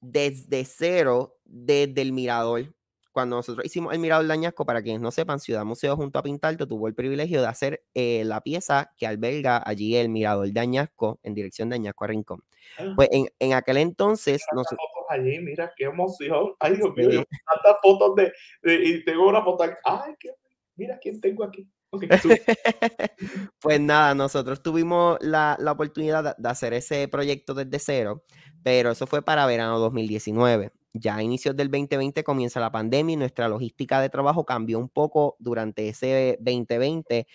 desde cero, desde el mirador cuando nosotros hicimos el Mirador de Añasco, para quienes no sepan, Ciudad Museo junto a Pintalto tuvo el privilegio de hacer eh, la pieza que alberga allí el Mirador de Añasco en dirección de Añasco a Rincón. Ah. pues en, aquel entonces... Mira, allí, mira qué emoción. Ay, Dios mío, tantas fotos de, Y tengo una foto... Ay, qué, mira quién tengo aquí. *laughs* pues nada, nosotros tuvimos la, oportunidad de, de, hacer ese proyecto desde cero, pero eso fue para verano 2019 ya a inicios del 2020 comienza la pandemia y nuestra logística de trabajo cambió un poco durante ese 2020.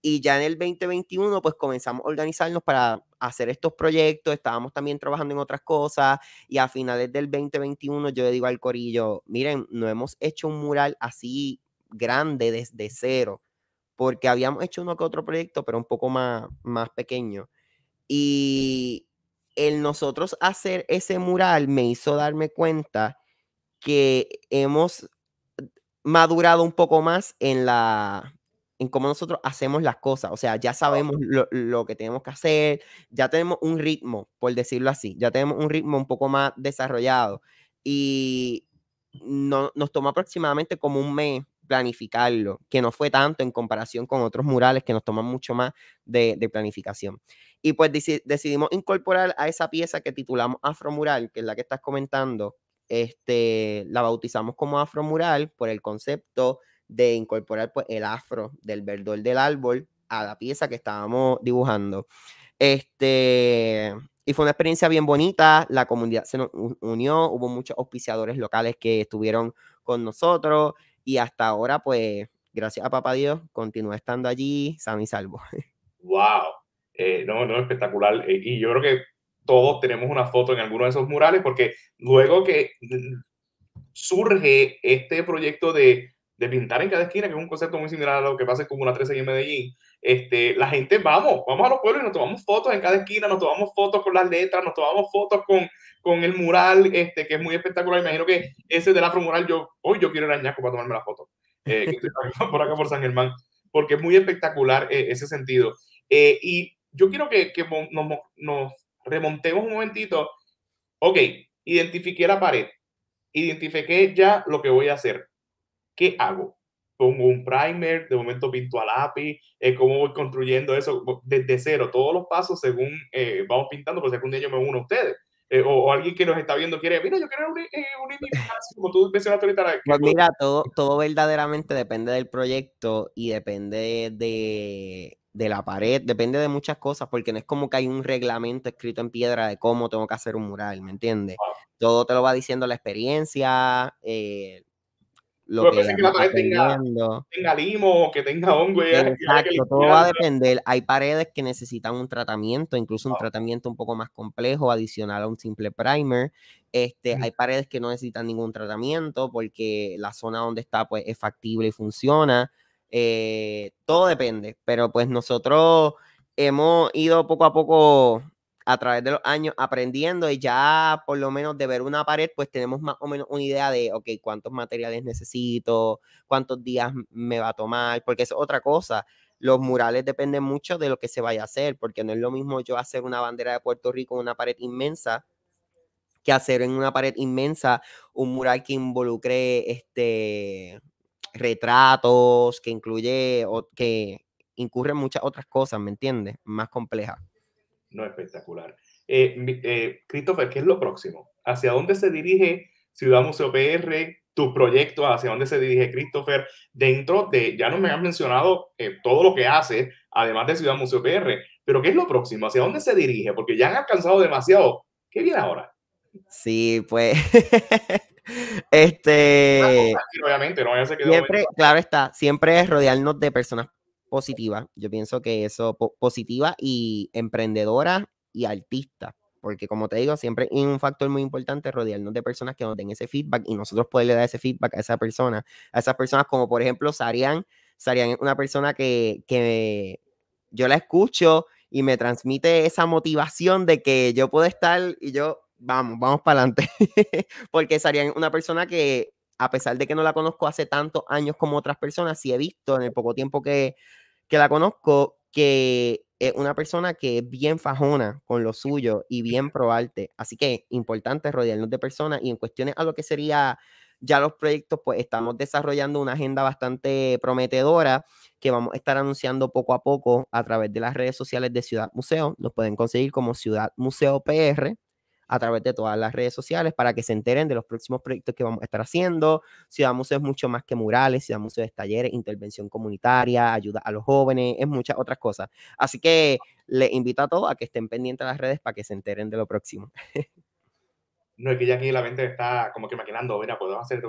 Y ya en el 2021, pues comenzamos a organizarnos para hacer estos proyectos. Estábamos también trabajando en otras cosas. Y a finales del 2021, yo le digo al Corillo: Miren, no hemos hecho un mural así grande desde cero, porque habíamos hecho uno que otro proyecto, pero un poco más, más pequeño. Y, el nosotros hacer ese mural me hizo darme cuenta que hemos madurado un poco más en la en cómo nosotros hacemos las cosas, o sea, ya sabemos lo, que tenemos que hacer, ya tenemos un ritmo, por decirlo así, ya tenemos un ritmo un poco más desarrollado y no, nos toma aproximadamente como un mes planificarlo, que no fue tanto en comparación con otros murales que nos toman mucho más de, de planificación. Y pues decidimos incorporar a esa pieza que titulamos Afromural, que es la que estás comentando. Este, la bautizamos como Afromural por el concepto de incorporar pues, el afro del verdor del árbol a la pieza que estábamos dibujando. Este, y fue una experiencia bien bonita, la comunidad se nos unió, hubo muchos auspiciadores locales que estuvieron con nosotros y hasta ahora pues gracias a papá Dios continúa estando allí sano y salvo. Wow, *laughs* Eh, no, no, espectacular. Eh, y yo creo que todos tenemos una foto en alguno de esos murales, porque luego que mm, surge este proyecto de, pintar en cada esquina, que es un concepto muy similar a lo que pasa con una 13 en Medellín, este, la gente vamos, vamos a los pueblos y nos tomamos fotos en cada esquina, nos tomamos fotos con las letras, nos tomamos fotos con, con el mural, este, que es muy espectacular. Imagino que ese del afro mural, yo hoy yo quiero ir a Ñaco para tomarme la foto, eh, *laughs* por acá por San Germán, porque es muy espectacular ese sentido. y yo quiero que, que nos, remontemos un momentito. Ok, identifiqué la pared, identifiqué ya lo que voy a hacer. ¿Qué hago? Pongo un primer, de momento pinto a lápiz, eh, cómo voy construyendo eso desde cero, todos los pasos según eh, vamos pintando, por si algún día yo me uno a ustedes. Eh, o, alguien que nos está viendo quiere, mira, yo quiero unir, eh, como tú mencionaste ahorita. Pues mira, *laughs* todo verdaderamente depende del proyecto y depende de de la pared, depende de muchas cosas, porque no es como que hay un reglamento escrito en piedra de cómo tengo que hacer un mural, ¿me entiendes? Ah. Todo te lo va diciendo la experiencia, eh, lo que, que la pared tenga, limo, que tenga hongo. Exacto, todo va a depender. Hay paredes que necesitan un tratamiento, incluso un ah. tratamiento un poco más complejo, adicional a un simple primer. Este, Hay paredes que no necesitan ningún tratamiento porque la zona donde está pues, es factible y funciona eh, todo depende, pero pues nosotros hemos ido poco a poco a través de los años aprendiendo y ya por lo menos de ver una pared, pues tenemos más o menos una idea de, ok, cuántos materiales necesito, cuántos días me va a tomar, porque es otra cosa. Los murales dependen mucho de lo que se vaya a hacer, porque no es lo mismo yo hacer una bandera de Puerto Rico en una pared inmensa que hacer en una pared inmensa un mural que involucre este retratos, que incluye, o, que incurren muchas otras cosas, ¿me entiendes? Más compleja. No, espectacular. Eh, eh, Christopher, ¿qué es lo próximo? ¿Hacia dónde se dirige Ciudad Museo PR? tus proyectos, hacia dónde se dirige Christopher, dentro de, ya no me han mencionado eh, todo lo que hace, además de Ciudad Museo PR, pero ¿qué es lo próximo? ¿Hacia dónde se dirige? Porque ya han alcanzado demasiado. ¿Qué viene ahora? Sí, pues *laughs* Este. Ah, obviamente, no siempre, claro está, siempre es rodearnos de personas positivas. Yo pienso que eso, positiva y emprendedora y artista. Porque como te digo, siempre es un factor muy importante rodearnos de personas que nos den ese feedback y nosotros poderle dar ese feedback a esa persona. A esas personas como por ejemplo Sarian. Sarian es una persona que, que yo la escucho y me transmite esa motivación de que yo puedo estar y yo vamos, vamos para adelante. *laughs* Porque sería una persona que, a pesar de que no la conozco hace tantos años como otras personas, sí he visto en el poco tiempo que, la conozco que es una persona que es bien fajona con lo suyo y bien probarte. Así que importante rodearnos de personas y en cuestiones a lo que sería ya los proyectos, pues estamos desarrollando una agenda bastante prometedora que vamos a estar anunciando poco a poco a través de las redes sociales de Ciudad Museo. Nos pueden conseguir como Ciudad Museo PR a través de todas las redes sociales para que se enteren de los próximos proyectos que vamos a estar haciendo. Ciudad Museo es mucho más que murales, Ciudad Museo es talleres, intervención comunitaria, ayuda a los jóvenes, es muchas otras cosas. Así que les invito a todos a que estén pendientes de las redes para que se enteren de lo próximo. *laughs* No, es que ya aquí la mente está como que maquinando, mira, podemos hacer...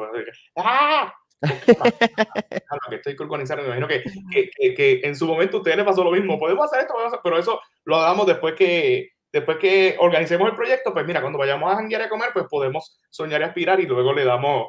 ¡Ah! que *laughs* estoy culpabilizando, me imagino que, en su momento a ustedes les pasó lo mismo, podemos hacer esto, pero eso lo hagamos después que, después que organicemos el proyecto, pues mira, cuando vayamos a janguear a comer, pues podemos soñar y aspirar y luego le damos,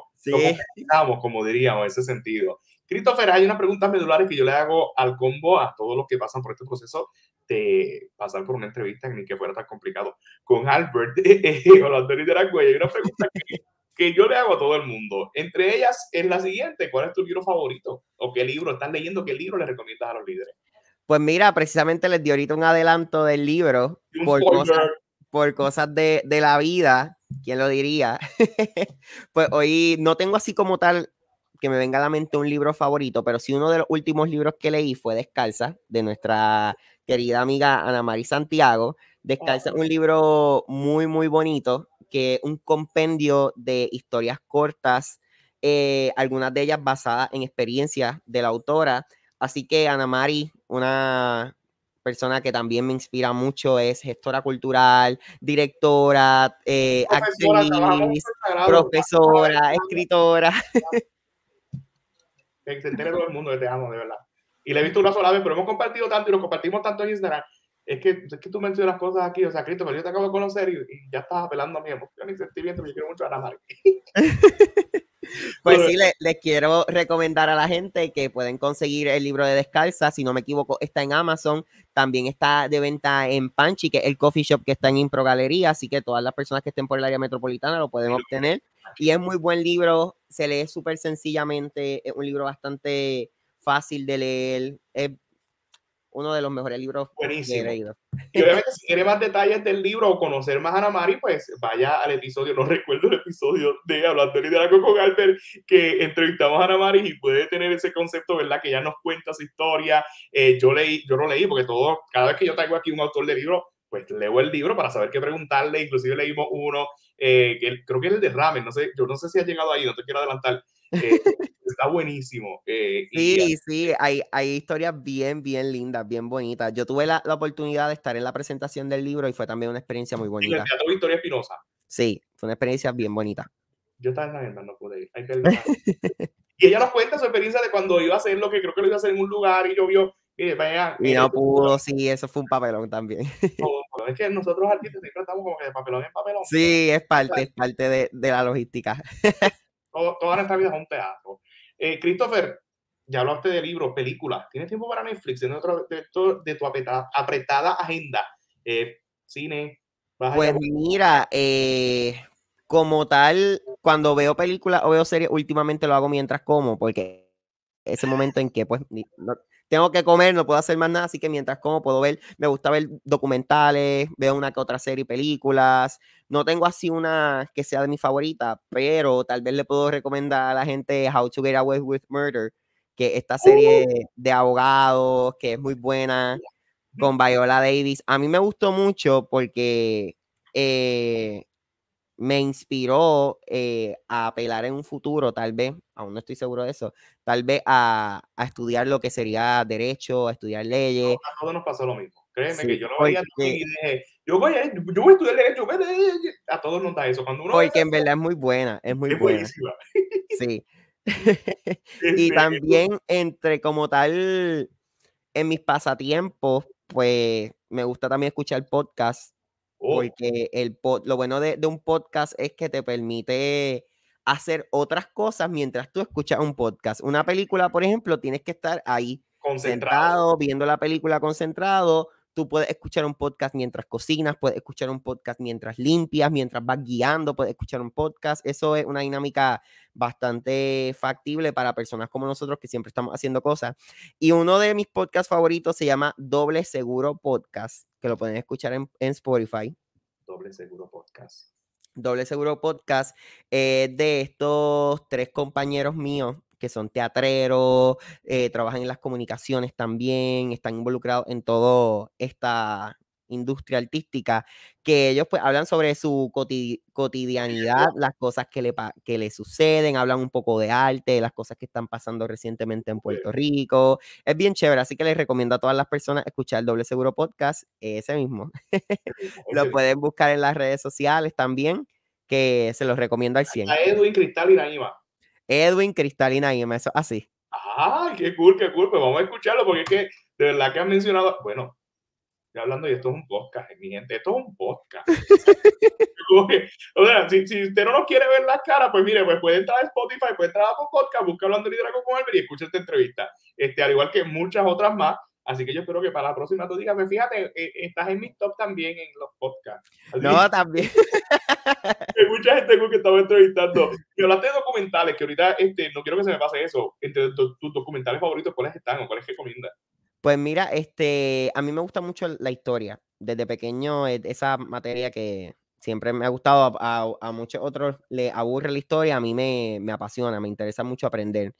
como, como diríamos, ese sentido. Christopher, hay unas preguntas medulares que yo le hago al combo a todos los que pasan por este proceso de pasar por una entrevista ni que fuera tan complicado con Albert con *laughs* de Hay una pregunta que, que yo le hago a todo el mundo. Entre ellas es la siguiente, ¿cuál es tu libro favorito? ¿O qué libro estás leyendo? ¿Qué libro le recomiendas a los líderes? Pues mira, precisamente les di ahorita un adelanto del libro por cosas, por cosas, de, la vida, ¿quién lo diría? *laughs* pues hoy no tengo así como tal que me venga a la mente un libro favorito, pero sí uno de los últimos libros que leí fue Descalza, de nuestra querida amiga Ana María Santiago. Descalza es un libro muy, muy bonito, que es un compendio de historias cortas, eh, algunas de ellas basadas en experiencias de la autora. Así que Ana Mari, una persona que también me inspira mucho, es gestora cultural, directora, eh, actriz, profesora, escritora. *laughs* entere todo el mundo, te amo, de verdad. Y le he visto una sola vez, pero hemos compartido tanto y lo compartimos tanto en Instagram. Es que, es que tú mencionas cosas aquí, o sea, Cristo, pero yo te acabo de conocer y, ya estás apelando a mi emoción y sentimiento, yo quiero mucho a la María. *laughs* Pues sí, les, quiero recomendar a la gente que pueden conseguir el libro de Descalza, si no me equivoco, está en Amazon, también está de venta en Panchi, que es el coffee shop que está en Impro Galería, así que todas las personas que estén por el área metropolitana lo pueden obtener. Y es muy buen libro, se lee súper sencillamente, es un libro bastante fácil de leer, es uno de los mejores libros que he leído. Y obviamente, si quiere más detalles del libro o conocer más a Ana Mari, pues vaya al episodio, no *laughs* recuerdo el episodio de Hablando de Liderazgo con Carter que entrevistamos a Ana Mari y puede tener ese concepto, ¿verdad? Que ya nos cuenta su historia. Eh, yo leí, yo lo leí, porque todo, cada vez que yo traigo aquí un autor de libro, pues leo el libro para saber qué preguntarle. Inclusive leímos uno eh, creo que es el derrame, no sé, yo no sé si has llegado ahí, no te quiero adelantar. Eh, *laughs* está buenísimo. Eh, sí, sí, hay, hay historias bien, bien lindas, bien bonitas. Yo tuve la, la, oportunidad de estar en la presentación del libro y fue también una experiencia muy bonita. el Victoria Espinosa. Sí, fue una experiencia bien bonita. Yo estaba en la agenda, no pude ir. Hay que *laughs* y ella nos cuenta su experiencia de cuando iba a hacer lo que creo que lo iba a hacer en un lugar y llovió y, eh, no pudo, sí, eso fue un papelón también. Pero es que nosotros artistas siempre estamos como que de papelón en papelón. Sí, es parte, es parte de, de la logística. *laughs* toda nuestra vida es un pedazo. Eh, Christopher, ya hablaste de libros, películas. ¿Tienes tiempo para Netflix? ¿Tienes otro, de, de, tu apretada, agenda? Eh, cine. Pues mira, como tal, cuando veo películas o veo series, últimamente lo hago mientras como, porque ese momento en que pues tengo que comer, no puedo hacer más nada, así que mientras como puedo ver, me gusta ver documentales, veo una que otra serie, películas. No tengo así una que sea de mi favorita, pero tal vez le puedo recomendar a la gente How to Get Away with Murder, que esta serie uh. de abogados, que es muy buena, con Viola Davis. A mí me gustó mucho porque eh, me inspiró eh, a apelar en un futuro, tal vez, aún no estoy seguro de eso, tal vez a, a estudiar lo que sería derecho, a estudiar leyes. A todos nos pasó lo mismo. Créeme que yo no voy porque, y dije, yo voy, a, yo voy a estudiar derecho, a todos nos da eso. Cuando uno porque en verdad es muy buena, es muy es buena. Buenísima. Sí. *laughs* *laughs* y también entre como tal, en mis pasatiempos, pues me gusta también escuchar podcasts Oh. Porque el lo bueno de, un podcast es que te permite hacer otras cosas mientras tú escuchas un podcast. Una película, por ejemplo, tienes que estar ahí concentrado, viendo la película concentrado. Tú puedes escuchar un podcast mientras cocinas, puedes escuchar un podcast mientras limpias, mientras vas guiando, puedes escuchar un podcast. Eso es una dinámica bastante factible para personas como nosotros que siempre estamos haciendo cosas. Y uno de mis podcasts favoritos se llama Doble Seguro Podcast que lo pueden escuchar en, Spotify. Doble Seguro Podcast. Doble Seguro Podcast eh, de estos tres compañeros míos que son teatreros, eh, trabajan en las comunicaciones también, están involucrados en todo esta, industria artística, que ellos pues hablan sobre su cotidianidad, las cosas que le, que le suceden, hablan un poco de arte, las cosas que están pasando recientemente en Puerto Rico. Es bien chévere, así que les recomiendo a todas las personas escuchar el Doble Seguro Podcast, ese mismo. *laughs* Lo pueden buscar en las redes sociales también, que se los recomiendo al 100. A Edwin Cristalina Edwin Cristalina eso así. Ah, qué cool, qué cool. Pues vamos a escucharlo porque es que de verdad que han mencionado, bueno, estoy hablando y esto es un podcast, eh, mi gente, esto es un podcast. *laughs* o sea, si, usted no nos quiere ver las caras, pues mire, pues puede entrar a Spotify, puede entrar a Podcast, busca Hablando Liderazgo con Albert y escucha esta entrevista, este, al igual que muchas otras más. Así que yo espero que para la próxima tú digas, pues fíjate, eh, estás en mi top también en los podcasts. no, también. *laughs* Hay mucha gente con que estaba entrevistando. Yo hablaste de documentales, que ahorita este, no quiero que se me pase eso. Entre tus documentales favoritos, ¿cuáles están o cuáles recomiendas? Pues mira, este, a mí me gusta mucho la historia. Desde pequeño, e, esa materia que siempre me ha gustado, a, muchos otros le aburre la historia, a mí me, me apasiona, me interesa mucho aprender.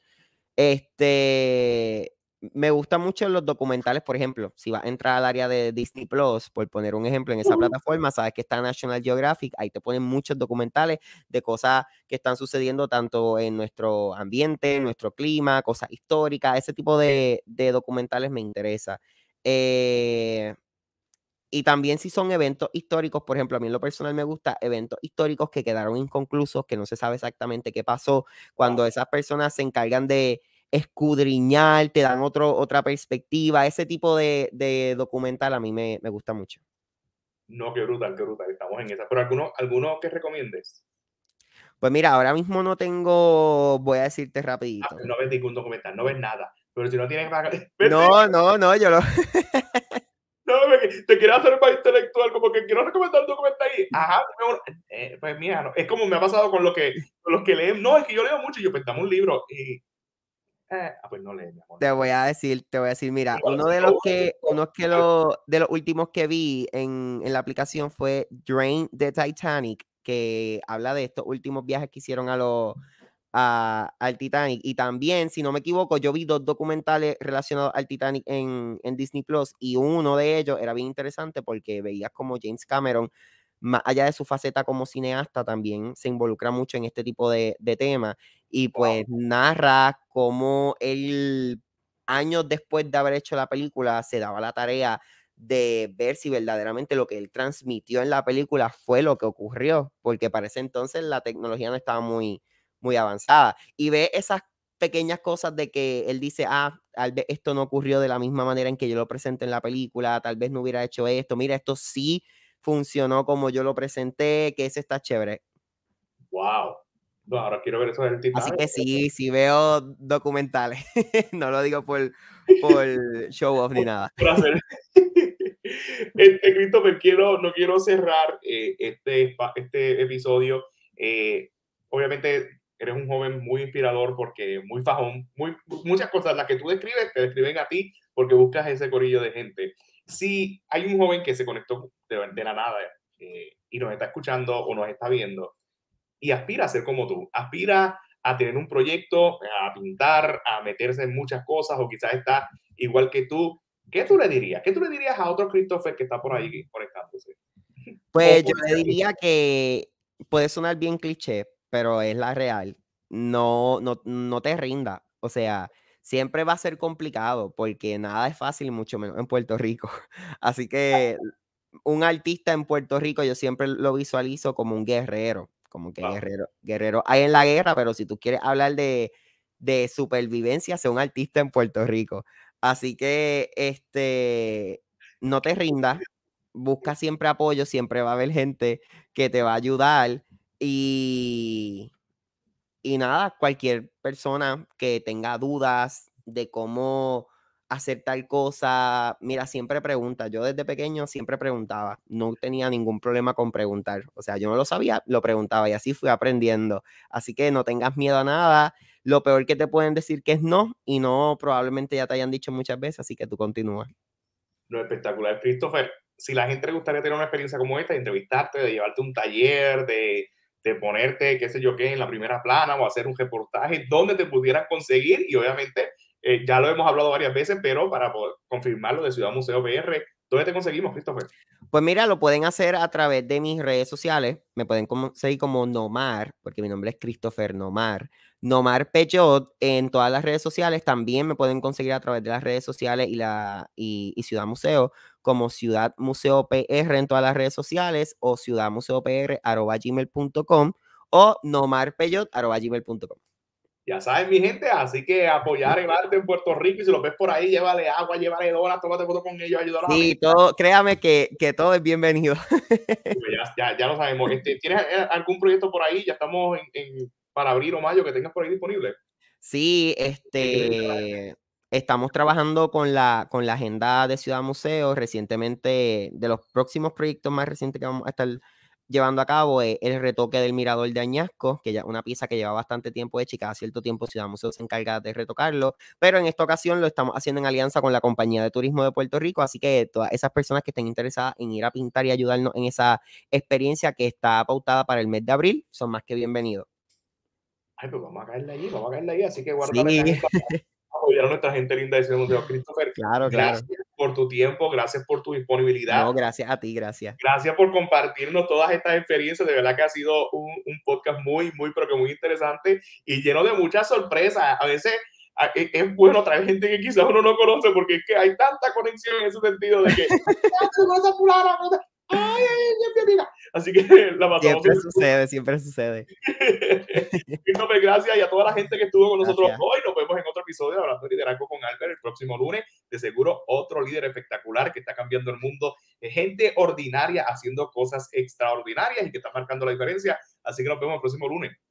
Este, me gustan mucho los documentales, por ejemplo, si vas a entrar al área de Disney Plus, por poner un ejemplo, en esa plataforma, sabes que está National Geographic, ahí te ponen muchos documentales de cosas que están sucediendo tanto en nuestro ambiente, en nuestro clima, cosas históricas, ese tipo de, documentales me interesa. Eh, y también si son eventos históricos, por ejemplo, a mí en lo personal me gusta eventos históricos que quedaron inconclusos, que no se sabe exactamente qué pasó, cuando esas personas se encargan de escudriñar, te dan otra perspectiva. Ese tipo de, documental a mí me, gusta mucho. No, qué brutal, qué brutal. Estamos en esa. Pero alguno, alguno que recomiendes. Pues mira, ahora mismo no tengo, voy a decirte ah, rapidito. Pues no ves ningún documental, no ves nada. Pero si no tienes *laughs* No, no, no, yo lo. *laughs* no, te quiero hacer para intelectual, como que quiero recomendar un documental ahí. Ajá, eh, pues mira, no. es como me ha pasado con lo que, con los que leen. No, es que yo leo mucho y yo, prestamos un libro. Y eh, ah, pues te voy a decir, te voy a decir, mira, uno de los que, uno que de los últimos que vi en, la aplicación fue Drain the Titanic, que habla de estos últimos viajes que hicieron a los al Titanic. Y también, si no me equivoco, yo vi dos documentales relacionados al Titanic en, en Disney Plus y uno de ellos era bien interesante porque veías como James Cameron más allá de su faceta como cineasta, también se involucra mucho en este tipo de, temas y pues narra cómo él, años después de haber hecho la película, se daba la tarea de ver si verdaderamente lo que él transmitió en la película fue lo que ocurrió, porque para ese entonces la tecnología no estaba muy, muy avanzada. Y ve esas pequeñas cosas de que él dice, ah, esto no ocurrió de la misma manera en que yo lo presento en la película, tal vez no hubiera hecho esto, mira, esto sí funcionó como yo lo presenté, que ese está chévere. Wow. ahora quiero ver eso del titán Así que sí, sí veo documentales. *laughs* no lo digo por, por *laughs* show off ni nada. este, *laughs* Christopher, quiero, no quiero cerrar eh, este, este episodio. obviamente eres un joven muy inspirador porque muy fajón, muy, muchas cosas, las que tú describes, te describen a ti porque buscas ese corillo de gente si hay un joven que se conectó de, la nada eh, y nos está escuchando o nos está viendo y aspira a ser como tú, aspira a tener un proyecto, a pintar, a meterse en muchas cosas o quizás está igual que tú, ¿qué tú le dirías? ¿Qué tú le dirías a otro Christopher que está por ahí conectándose? Pues yo le diría que puede sonar bien cliché, pero es la real. No, no, no te rinda. O sea, siempre va a ser complicado porque nada es fácil, mucho menos en Puerto Rico. *laughs* Así que un artista en Puerto Rico yo siempre lo visualizo como un guerrero, como que guerrero, guerrero. Hay en la guerra, pero si tú quieres hablar de, supervivencia, sé un artista en Puerto Rico. Así que este, no te rindas, busca siempre apoyo, siempre va a haber gente que te va a ayudar y y nada, cualquier persona que tenga dudas de cómo hacer tal cosa, mira, siempre pregunta. Yo desde pequeño siempre preguntaba, no tenía ningún problema con preguntar. O sea, yo no lo sabía, lo preguntaba y así fui aprendiendo. Así que no tengas miedo a nada. Lo peor que te pueden decir que es no y no probablemente ya te hayan dicho muchas veces, así que tú continúas. Lo espectacular, Christopher. Si la gente le gustaría tener una experiencia como esta, de entrevistarte, de llevarte un taller, de de ponerte, qué sé yo qué, en la primera plana o hacer un reportaje, donde te pudieran conseguir y obviamente eh, ya lo hemos hablado varias veces, pero para poder confirmarlo de Ciudad Museo PR, ¿dónde te conseguimos, Christopher? Pues mira, lo pueden hacer a través de mis redes sociales. Me pueden seguir como Nomar, porque mi nombre es Christopher Nomar. Nomar Peyot en todas las redes sociales. También me pueden conseguir a través de las redes sociales y, la, y, Ciudad Museo como Ciudad Museo PR en todas las redes sociales o Ciudad Museo PR arroba gmail.com o Nomar Peyot arroba gmail.com. Ya saben, mi gente, así que apoyar el arte en Puerto Rico y si lo ves por ahí, llévale agua, llévale dólares, tómate foto con ellos, ayúdalos. Sí, todo, créame que, todo es bienvenido. Pues ya, lo sabemos. Este, ¿Tienes eh, algún proyecto por ahí? Ya estamos en para abril o mayo que tengas por ahí disponible. Sí, este estamos trabajando con la, con la agenda de Ciudad Museo recientemente, de los próximos proyectos más recientes que vamos a estar llevando a cabo es el retoque del Mirador de Añasco, que ya una pieza que lleva bastante tiempo hecha y cada cierto tiempo Ciudad Museo se encarga de retocarlo, pero en esta ocasión lo estamos haciendo en alianza con la Compañía de Turismo de Puerto Rico, así que todas esas personas que estén interesadas en ir a pintar y ayudarnos en esa experiencia que está pautada para el mes de abril son más que bienvenidos vamos a caerle ahí vamos a caerle ahí así que guarda apoyar *laughs* a nuestra gente linda de ese Christopher, gracias por tu tiempo, gracias por tu disponibilidad. gracias a ti, gracias. Gracias por compartirnos todas estas experiencias. De verdad que ha sido un, un podcast muy, muy, pero que muy interesante y lleno de muchas sorpresas. A veces e, es bueno traer gente que quizás uno no conoce porque es que hay tanta conexión en ese sentido de que *laughs* ¡Ay, ay, Así que *laughs* la Siempre sucede, siempre sucede. *laughs* Pues, gracias y a toda la gente que estuvo con nosotros hoy. Nos vemos en otro episodio de Hablando de Liderazgo con Albert el próximo lunes. De seguro, otro líder espectacular que está cambiando el mundo. Eh, gente ordinaria haciendo cosas extraordinarias y que está marcando la diferencia. Así que nos vemos el próximo lunes.